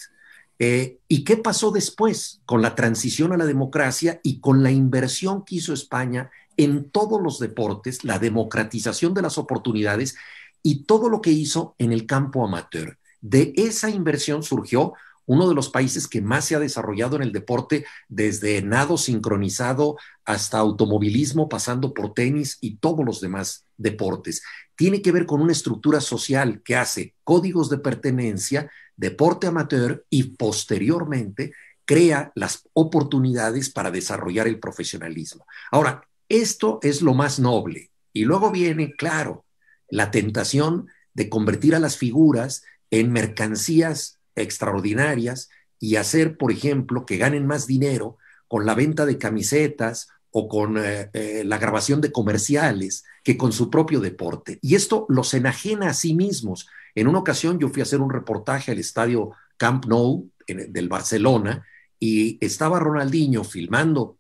Eh, ¿Y qué pasó después con la transición a la democracia y con la inversión que hizo España en todos los deportes, la democratización de las oportunidades y todo lo que hizo en el campo amateur? De esa inversión surgió uno de los países que más se ha desarrollado en el deporte, desde nado sincronizado hasta automovilismo, pasando por tenis y todos los demás deportes. Tiene que ver con una estructura social que hace códigos de pertenencia, deporte amateur y posteriormente crea las oportunidades para desarrollar el profesionalismo. Ahora, esto es lo más noble. Y luego viene, claro, la tentación de convertir a las figuras en mercancías extraordinarias y hacer, por ejemplo, que ganen más dinero con la venta de camisetas o con eh, eh, la grabación de comerciales que con su propio deporte. Y esto los enajena a sí mismos. En una ocasión yo fui a hacer un reportaje al estadio Camp Nou del Barcelona y estaba Ronaldinho filmando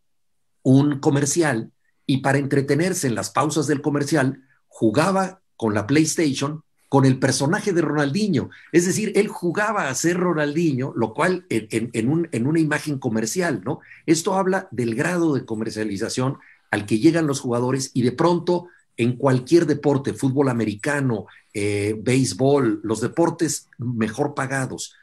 un comercial y para entretenerse en las pausas del comercial jugaba con la PlayStation con el personaje de Ronaldinho. Es decir, él jugaba a ser Ronaldinho, lo cual en, una imagen comercial, ¿no? Esto habla del grado de comercialización al que llegan los jugadores y de pronto en cualquier deporte, fútbol americano, eh, béisbol, los deportes mejor pagados,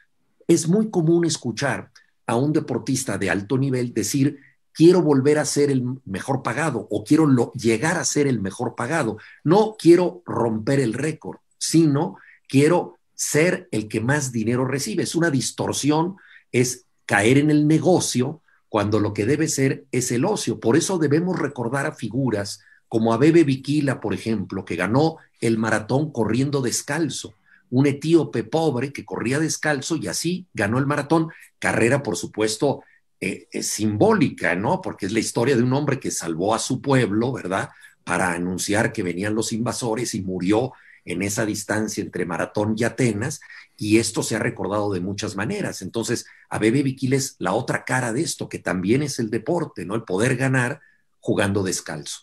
es muy común escuchar a un deportista de alto nivel decir, quiero volver a ser el mejor pagado o quiero llegar a ser el mejor pagado, no quiero romper el récord sino quiero ser el que más dinero recibe. Es una distorsión, es caer en el negocio cuando lo que debe ser es el ocio. Por eso debemos recordar a figuras como a Bebe Viquila, por ejemplo, que ganó el maratón corriendo descalzo, un etíope pobre que corría descalzo y así ganó el maratón, carrera, por supuesto, eh, eh, simbólica, ¿no? Porque es la historia de un hombre que salvó a su pueblo, ¿verdad? Para anunciar que venían los invasores y murió en esa distancia entre Maratón y Atenas, y esto se ha recordado de muchas maneras. Entonces, a Bebe Viquil es la otra cara de esto, que también es el deporte, ¿no? El poder ganar jugando descalzo.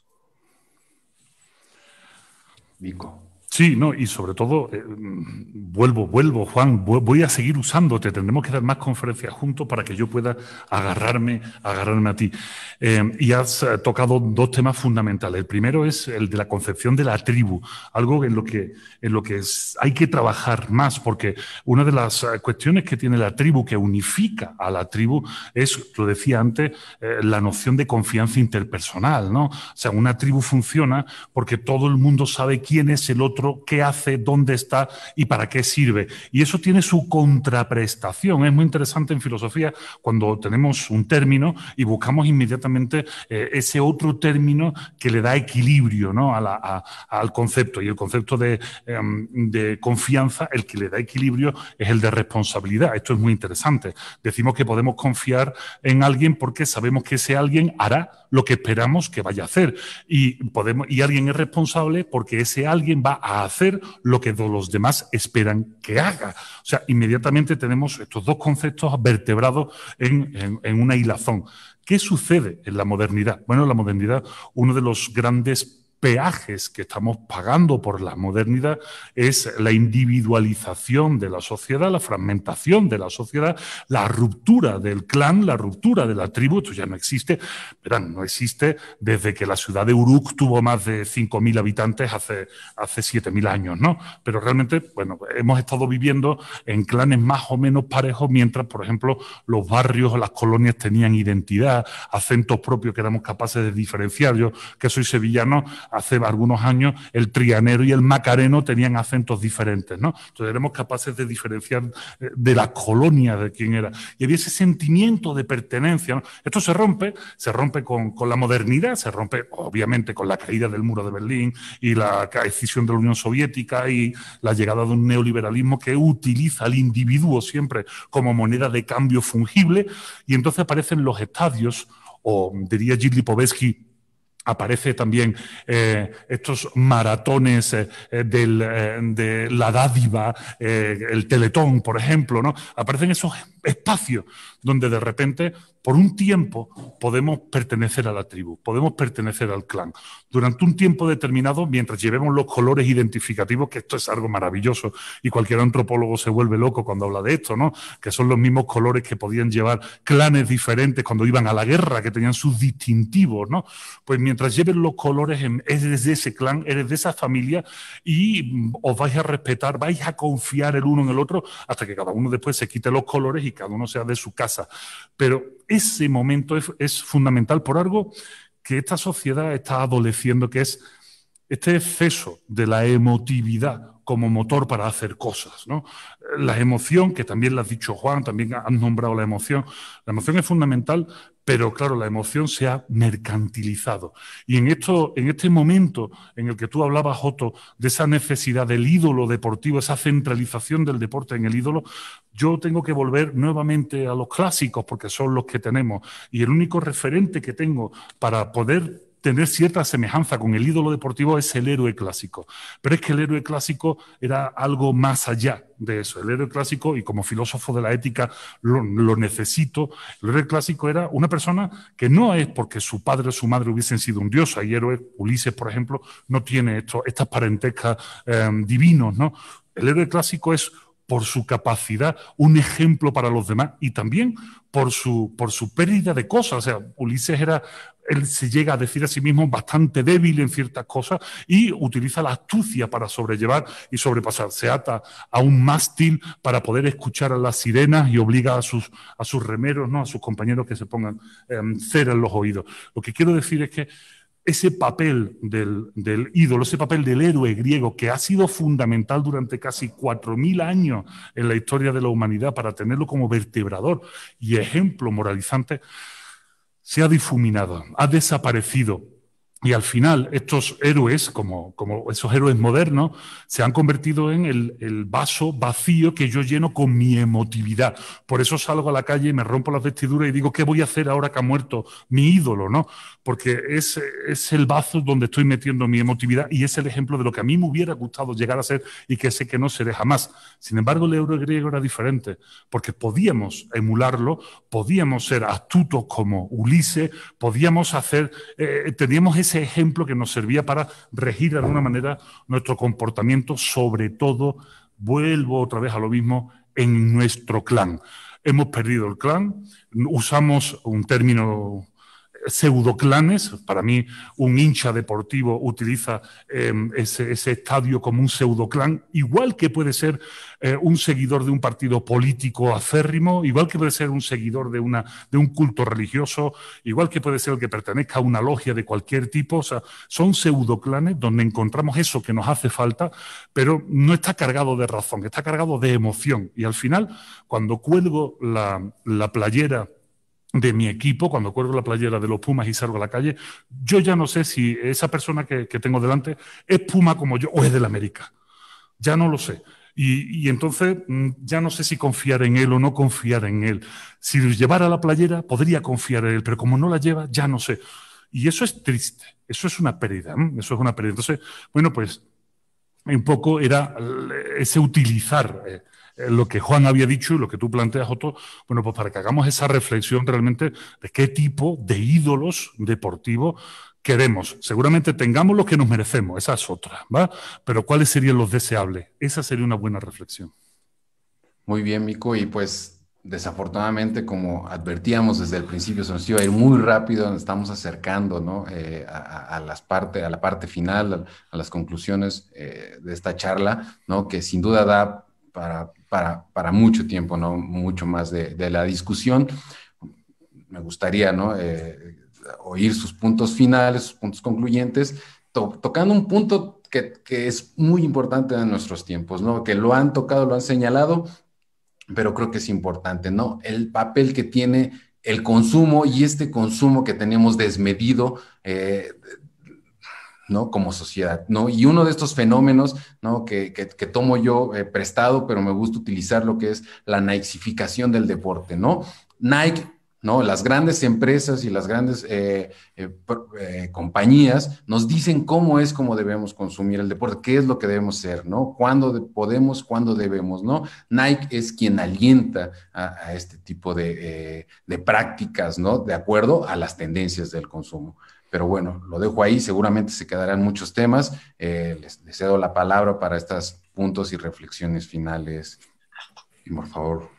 Vico. Sí, no, y sobre todo, eh, vuelvo, vuelvo, Juan, voy a seguir usándote, tendremos que dar más conferencias juntos para que yo pueda agarrarme, agarrarme a ti. Eh, y has eh, tocado dos temas fundamentales. El primero es el de la concepción de la tribu, algo en lo que, en lo que hay que trabajar más, porque una de las cuestiones que tiene la tribu, que unifica a la tribu, es, lo decía antes, la noción de confianza interpersonal, ¿no? O sea, una tribu funciona porque todo el mundo sabe quién es el otro qué hace, dónde está y para qué sirve. Y eso tiene su contraprestación. Es muy interesante en filosofía cuando tenemos un término y buscamos inmediatamente eh, ese otro término que le da equilibrio al concepto. Y el concepto em, de confianza, el que le da equilibrio es el de responsabilidad. Esto es muy interesante. Decimos que podemos confiar en alguien porque sabemos que ese alguien hará lo que esperamos que vaya a hacer. Y, podemos, y alguien es responsable porque ese alguien va a hacer lo que los demás esperan que haga. O sea, inmediatamente tenemos estos dos conceptos vertebrados en, una hilazón. ¿Qué sucede en la modernidad? Bueno, la modernidad, uno de los grandes peajes que estamos pagando por la modernidad es la individualización de la sociedad, la fragmentación de la sociedad, la ruptura del clan, la ruptura de la tribu. Esto ya no existe, verán, no existe desde que la ciudad de Uruk tuvo más de 5.000 habitantes hace, hace 7.000 años, ¿no? Pero realmente, bueno, hemos estado viviendo en clanes más o menos parejos, mientras, por ejemplo, los barrios o las colonias tenían identidad, acentos propios que éramos capaces de diferenciar. Yo, que soy sevillano, hace algunos años el trianero y el macareno tenían acentos diferentes, ¿no? Entonces éramos capaces de diferenciar eh, de la colonia de quién era. Y había ese sentimiento de pertenencia. Esto se rompe, se rompe con, la modernidad, se rompe obviamente con la caída del muro de Berlín y la decisión de la Unión Soviética y la llegada de un neoliberalismo que utiliza al individuo siempre como moneda de cambio fungible. Y entonces aparecen los estadios, o diría Gilly Aparece también eh, estos maratones eh, eh, de la dádiva, el teletón, por ejemplo, ¿no? Aparecen esos espacios donde de repente por un tiempo podemos pertenecer a la tribu, podemos pertenecer al clan. Durante un tiempo determinado, mientras llevemos los colores identificativos, que esto es algo maravilloso y cualquier antropólogo se vuelve loco cuando habla de esto, ¿no? Que son los mismos colores que podían llevar clanes diferentes cuando iban a la guerra, que tenían sus distintivos, ¿no? Pues mientras lleven los colores, eres de ese clan, eres de esa familia y mm, os vais a respetar, vais a confiar el uno en el otro hasta que cada uno después se quite los colores y cada uno sea de su casa. Pero ese momento es, fundamental por algo que esta sociedad está adoleciendo, que es este exceso de la emotividad como motor para hacer cosas. ¿no? La emoción, que también la has dicho Juan, también has nombrado la emoción, la emoción es fundamental pero claro, la emoción se ha mercantilizado. Y en, esto, en este momento en el que tú hablabas, Otto, de esa necesidad del ídolo deportivo, esa centralización del deporte en el ídolo, yo tengo que volver nuevamente a los clásicos, porque son los que tenemos. Y el único referente que tengo para poder tener cierta semejanza con el ídolo deportivo es el héroe clásico. Pero es que el héroe clásico era algo más allá de eso. El héroe clásico, y como filósofo de la ética lo, necesito, el héroe clásico era una persona que no es porque su padre o su madre hubiesen sido un dios. Hay héroes, Ulises, por ejemplo, no tiene estas parentescas eh, divinos, ¿no? El héroe clásico es por su capacidad, un ejemplo para los demás y también por su, por su pérdida de cosas. O sea, Ulises era, él se llega a decir a sí mismo bastante débil en ciertas cosas y utiliza la astucia para sobrellevar y sobrepasar. Se ata a un mástil para poder escuchar a las sirenas y obliga a sus, a sus remeros, ¿no? a sus compañeros que se pongan em, cera en los oídos. Lo que quiero decir es que ese papel del, ídolo, ese papel del héroe griego que ha sido fundamental durante casi 4.000 años en la historia de la humanidad para tenerlo como vertebrador y ejemplo moralizante, se ha difuminado, ha desaparecido y al final, estos héroes, como, como, esos héroes modernos, se han convertido en el, vaso vacío que yo lleno con mi emotividad. Por eso salgo a la calle, me rompo las vestiduras y digo, ¿qué voy a hacer ahora que ha muerto mi ídolo? ¿no? Porque es, el vaso donde estoy metiendo mi emotividad y es el ejemplo de lo que a mí me hubiera gustado llegar a ser y que sé que no seré jamás. Sin embargo, el euro griego era diferente, porque podíamos emularlo, podíamos ser astutos como Ulises, podíamos hacer, eh, teníamos ese ejemplo que nos servía para regir de alguna manera nuestro comportamiento, sobre todo, vuelvo otra vez a lo mismo, en nuestro clan. Hemos perdido el clan, usamos un término pseudoclanes. Para mí, un hincha deportivo utiliza em, ese, estadio como un pseudoclan, igual que puede ser eh, un seguidor de un partido político acérrimo, igual que puede ser un seguidor de, un culto religioso, igual que puede ser el que pertenezca a una logia de cualquier tipo. O sea, son pseudoclanes donde encontramos eso que nos hace falta, pero no está cargado de razón, está cargado de emoción. Y al final, cuando cuelgo la playera de mi equipo, cuando cuelgo la playera de los Pumas y salgo a la calle, yo ya no sé si esa persona que, tengo delante es Puma como yo o es del América. Ya no lo sé. Y, entonces mm, ya no sé si confiar en él o no confiar en él. Si llevara la playera, podría confiar en él, pero como no la lleva, ya no sé. Y eso es triste, eso es una pérdida, eso es una pérdida. Entonces, bueno, pues un poco era eh, ese utilizar eh, eh, lo que Juan había dicho y lo que tú planteas, Otto, bueno, pues para que hagamos esa reflexión realmente de qué tipo de ídolos deportivos queremos. Seguramente tengamos lo que nos merecemos, esa es otra, ¿va? Pero ¿cuáles serían los deseables? Esa sería una buena reflexión. Muy bien, Mico, y pues desafortunadamente, como advertíamos desde el principio, se nos iba a ir muy rápido, nos estamos acercando ¿no? Eh, a, las parte, a la parte final, a, las conclusiones eh, de esta charla, ¿no? que sin duda da para, para, para mucho tiempo, ¿no? Mucho más de, de la discusión. Me gustaría, ¿no? Eh, oír sus puntos finales, sus puntos concluyentes, tocando un punto que, que, es muy importante en nuestros tiempos, ¿no? Que lo han tocado, lo han señalado, pero creo que es importante, ¿no? El papel que tiene el consumo y este consumo que tenemos desmedido eh, ¿no? Como sociedad, ¿no? Y uno de estos fenómenos, ¿no? Que, tomo yo eh, prestado, pero me gusta utilizar lo que es la naixificación del deporte, ¿no? Nike, ¿no? Las grandes empresas y las grandes eh, eh, compañías nos dicen cómo es cómo debemos consumir el deporte, qué es lo que debemos ser, ¿no? Cuándo podemos, cuándo debemos, ¿no? Nike es quien alienta a, este tipo de, de prácticas, ¿no? De acuerdo a las tendencias del consumo. Pero bueno, lo dejo ahí, seguramente se quedarán muchos temas. Eh, les, cedo la palabra para estos puntos y reflexiones finales. Y por favor.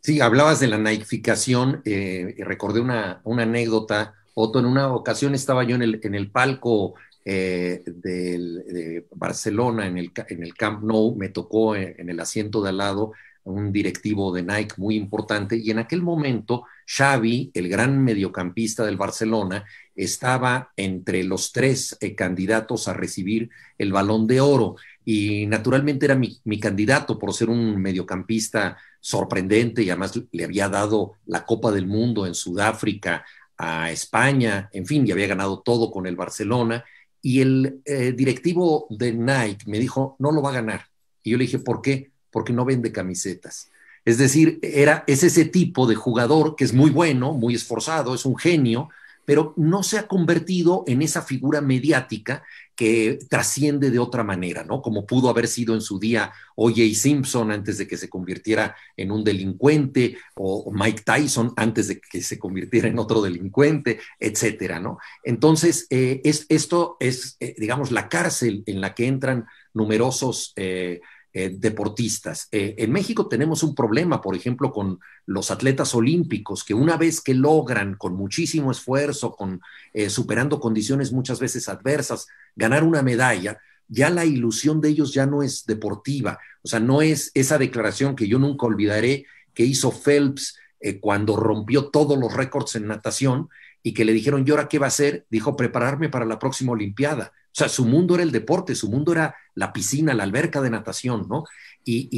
Sí, hablabas de la naificación. Eh, recordé una, una, anécdota. Otto, en una ocasión estaba yo en el, en el palco eh, de Barcelona, en el, en el Camp Nou, me tocó en, eh, en el asiento de al lado un directivo de Nike muy importante y en aquel momento Xavi, el gran mediocampista del Barcelona, estaba entre los tres eh, candidatos a recibir el balón de oro y naturalmente era mi, candidato por ser un mediocampista sorprendente y además le había dado la Copa del Mundo en Sudáfrica a España, en fin, y había ganado todo con el Barcelona. Y el eh, directivo de Nike me dijo, no lo va a ganar. Y yo le dije, ¿por qué? Porque no vende camisetas. Es decir, era, es ese tipo de jugador que es muy bueno, muy esforzado, es un genio, pero no se ha convertido en esa figura mediática que trasciende de otra manera, ¿no? Como pudo haber sido en su día O.J. Simpson antes de que se convirtiera en un delincuente, o Mike Tyson antes de que se convirtiera en otro delincuente, etcétera, ¿no? Entonces, eh, es, esto es, eh, digamos, la cárcel en la que entran numerosos. Eh, eh, deportistas. Eh, en México tenemos un problema, por ejemplo, con los atletas olímpicos, que una vez que logran con muchísimo esfuerzo, con, eh, superando condiciones muchas veces adversas, ganar una medalla, ya la ilusión de ellos ya no es deportiva. O sea, no es esa declaración que yo nunca olvidaré que hizo Phelps cuando rompió todos los récords en natación, y que le dijeron, ¿y ahora qué va a hacer? Dijo, prepararme para la próxima Olimpiada. O sea, su mundo era el deporte, su mundo era la piscina, la alberca de natación, ¿no? Y,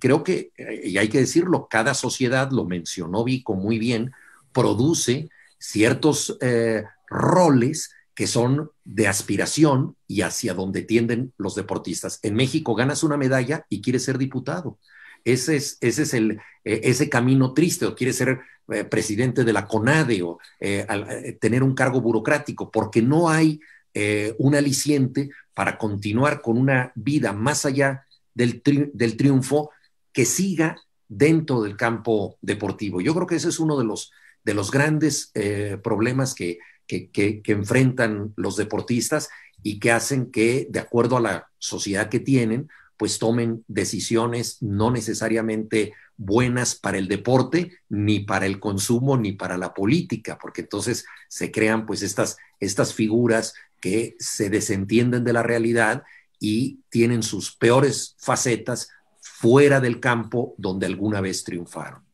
creo que, eh, y hay que decirlo, cada sociedad, lo mencionó Vico muy bien, produce ciertos eh, roles que son de aspiración y hacia donde tienden los deportistas. En México ganas una medalla y quieres ser diputado. Ese es, ese es el, eh, ese camino triste, o quieres ser eh, presidente de la CONADE o eh, eh, tener un cargo burocrático, porque no hay un aliciente para continuar con una vida más allá del, triunfo que siga dentro del campo deportivo. Yo creo que ese es uno de los, de los grandes problemas que, que, enfrentan los deportistas y que hacen que, de acuerdo a la sociedad que tienen, pues tomen decisiones no necesariamente buenas para el deporte, ni para el consumo, ni para la política, porque entonces se crean pues estas, estas figuras que se desentienden de la realidad y tienen sus peores facetas fuera del campo donde alguna vez triunfaron.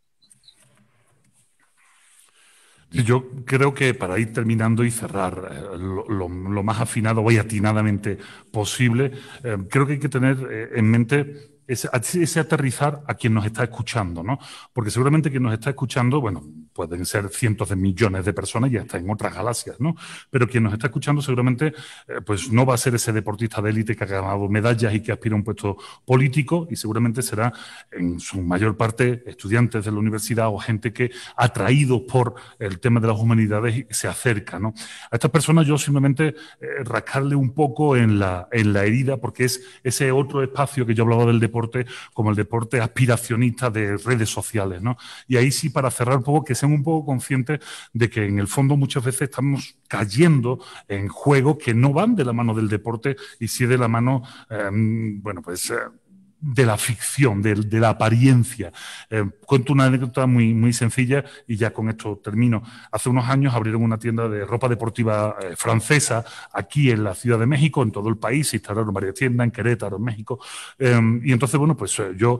Yo creo que para ir terminando y cerrar eh, lo, más afinado o atinadamente posible, eh, creo que hay que tener eh, en mente ese, ese, aterrizar a quien nos está escuchando, ¿no? Porque seguramente quien nos está escuchando, bueno, pueden ser cientos de millones de personas y hasta en otras galaxias, ¿no? Pero quien nos está escuchando seguramente eh, pues no va a ser ese deportista de élite que ha ganado medallas y que aspira a un puesto político y seguramente será en su mayor parte estudiantes de la universidad o gente que atraído por el tema de las humanidades se acerca, ¿no? A estas personas yo simplemente eh, rascarle un poco en la, en la herida porque es ese otro espacio que yo hablaba del deporte como el deporte aspiracionista de redes sociales, ¿no? Y ahí sí, para cerrar un poco, que se un poco conscientes de que en el fondo muchas veces estamos cayendo en juegos que no van de la mano del deporte y sí de la mano, em, bueno, pues... Eh, de la ficción, de, la apariencia. Eh, cuento una anécdota muy, muy sencilla y ya con esto termino. Hace unos años abrieron una tienda de ropa deportiva eh, francesa aquí en la Ciudad de México, en todo el país, se instalaron varias tiendas en Querétaro, en México. Em, y entonces, bueno, pues eh, yo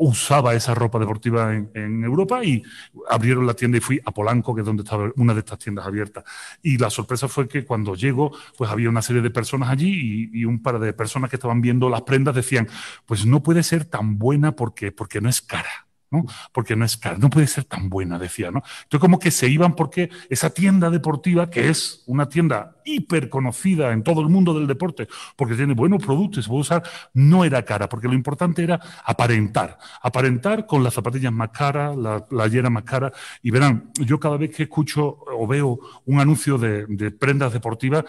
usaba esa ropa deportiva en, Europa y abrieron la tienda y fui a Polanco, que es donde estaba una de estas tiendas abiertas. Y la sorpresa fue que cuando llego, pues había una serie de personas allí y, y un par de personas que estaban viendo las prendas decían, pues no no puede ser tan buena porque, porque no es cara. ¿no? Porque no es cara, no puede ser tan buena, decía, ¿no? Entonces, como que se iban porque esa tienda deportiva, que es una tienda hiper conocida en todo el mundo del deporte, porque tiene buenos productos y se puede usar, no era cara, porque lo importante era aparentar, aparentar con las zapatillas más caras, la llena más cara, y verán, yo cada vez que escucho o veo un anuncio de, prendas deportivas,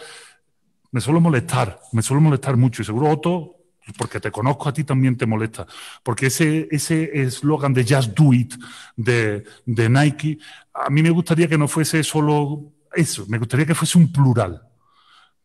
me suelo molestar, me suelo molestar mucho, y seguro Otto porque te conozco a ti también te molesta, porque ese eslogan de Just Do It de, de Nike, a mí me gustaría que no fuese solo eso, me gustaría que fuese un plural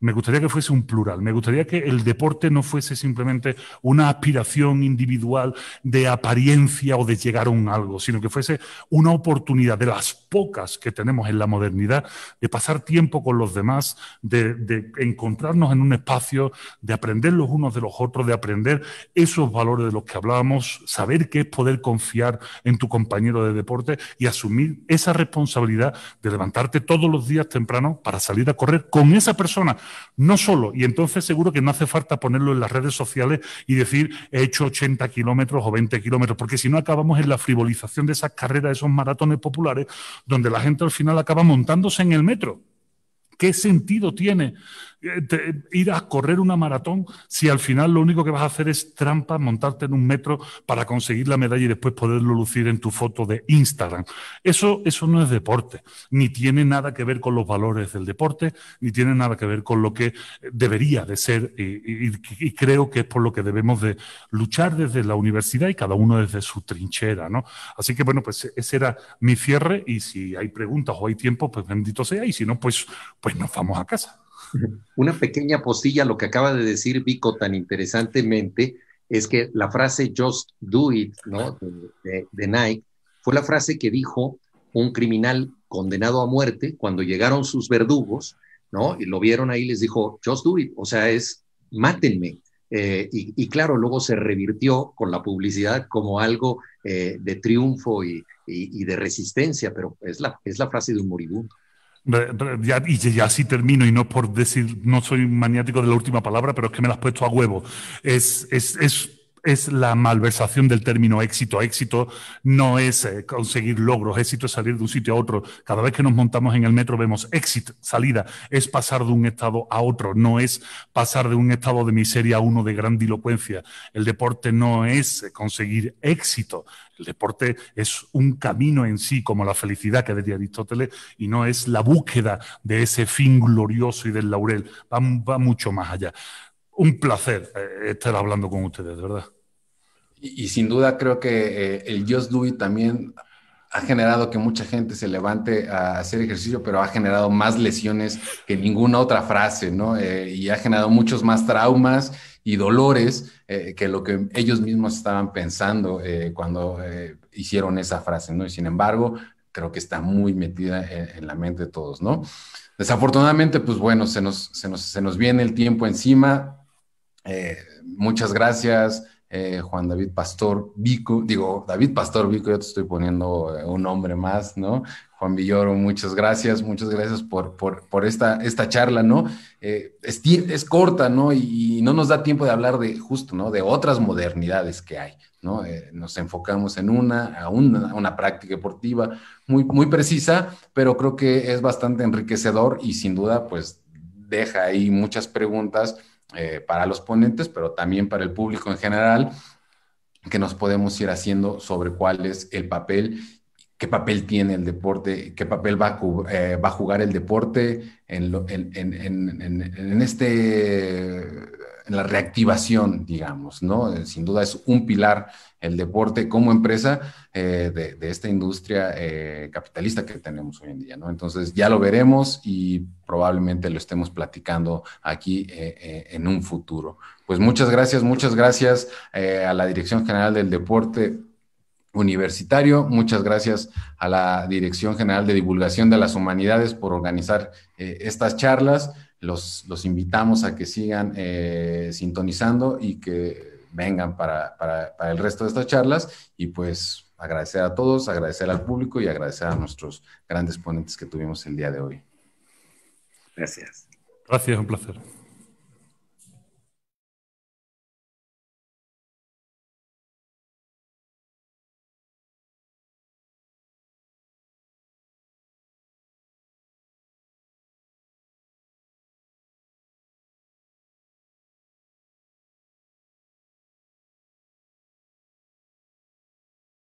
me gustaría que fuese un plural, me gustaría que el deporte no fuese simplemente una aspiración individual de apariencia o de llegar a un algo, sino que fuese una oportunidad de las pocas que tenemos en la modernidad de pasar tiempo con los demás, de, encontrarnos en un espacio, de aprender los unos de los otros, de aprender esos valores de los que hablábamos, saber qué es poder confiar en tu compañero de deporte y asumir esa responsabilidad de levantarte todos los días temprano para salir a correr con esa persona no solo, y entonces seguro que no hace falta ponerlo en las redes sociales y decir he hecho 80 kilómetros o 20 kilómetros, porque si no acabamos en la frivolización de esas carreras, esos maratones populares, donde la gente al final acaba montándose en el metro. ¿Qué sentido tiene eh, ir a correr una maratón si al final lo único que vas a hacer es trampa, montarte en un metro para conseguir la medalla y después poderlo lucir en tu foto de Instagram? Eso, eso no es deporte, ni tiene nada que ver con los valores del deporte, ni tiene nada que ver con lo que debería de ser y, creo que es por lo que debemos de luchar desde la universidad y cada uno desde su trinchera, ¿no? Así que bueno, pues ese era mi cierre y si hay preguntas o hay tiempo, pues bendito sea y si no, pues, pues nos vamos a casa. Una pequeña postilla, lo que acaba de decir Vico tan interesantemente, es que la frase Just Do It, ¿no? De, Nike, fue la frase que dijo un criminal condenado a muerte cuando llegaron sus verdugos, ¿no? Y lo vieron ahí, les dijo, Just Do It, o sea, es mátenme, eh, y, claro, luego se revirtió con la publicidad como algo eh, de triunfo y, y, de resistencia, pero es la, es la frase de un moribundo y ya así termino, y no por decir, no soy maniático de la última palabra, pero es que me la has puesto a huevo. es, es es la malversación del término éxito. Éxito no es eh, conseguir logros, éxito es salir de un sitio a otro. Cada vez que nos montamos en el metro vemos éxito salida, es pasar de un estado a otro, no es pasar de un estado de miseria a uno de gran grandilocuencia. El deporte no es eh, conseguir éxito, el deporte es un camino en sí, como la felicidad que decía Aristóteles, y no es la búsqueda de ese fin glorioso y del laurel, va mucho más allá un placer eh, estar hablando con ustedes, de verdad. Y, sin duda creo que eh, el Just Do It también ha generado que mucha gente se levante a hacer ejercicio, pero ha generado más lesiones que ninguna otra frase, ¿no? Eh, y ha generado muchos más traumas y dolores que lo que ellos mismos estaban pensando cuando hicieron esa frase, ¿no? Y sin embargo, creo que está muy metida en, la mente de todos, ¿no? Desafortunadamente, pues bueno, se nos, se nos, se nos viene el tiempo encima eh, muchas gracias, eh, Juan David Pastor Vico. Digo, David Pastor Vico, yo te estoy poniendo eh, un nombre más, ¿no? Juan Villoro, muchas gracias, muchas gracias por, por, esta, esta charla, ¿no? es, corta, ¿no? Y, no nos da tiempo de hablar de justo, ¿no? De otras modernidades que hay, ¿no? nos enfocamos en una, a una, una, práctica deportiva muy, muy precisa, pero creo que es bastante enriquecedor y sin duda, pues, deja ahí muchas preguntas eh, para los ponentes, pero también para el público en general, que nos podemos ir haciendo sobre cuál es el papel, qué papel tiene el deporte, qué papel va a, eh, jugar el deporte en, este, en, la reactivación, digamos, ¿no? Eh, sin duda es un pilar el deporte como empresa eh, de, esta industria eh, capitalista que tenemos hoy en día, ¿no? Entonces ya lo veremos y probablemente lo estemos platicando aquí eh, en un futuro. Pues muchas gracias, muchas gracias a la Dirección General del Deporte Universitario, muchas gracias a la Dirección General de Divulgación de las Humanidades por organizar estas charlas. los, invitamos a que sigan sintonizando y que vengan para, el resto de estas charlas y pues agradecer a todos, agradecer al público y agradecer a nuestros grandes ponentes que tuvimos el día de hoy. Gracias. Gracias, un placer.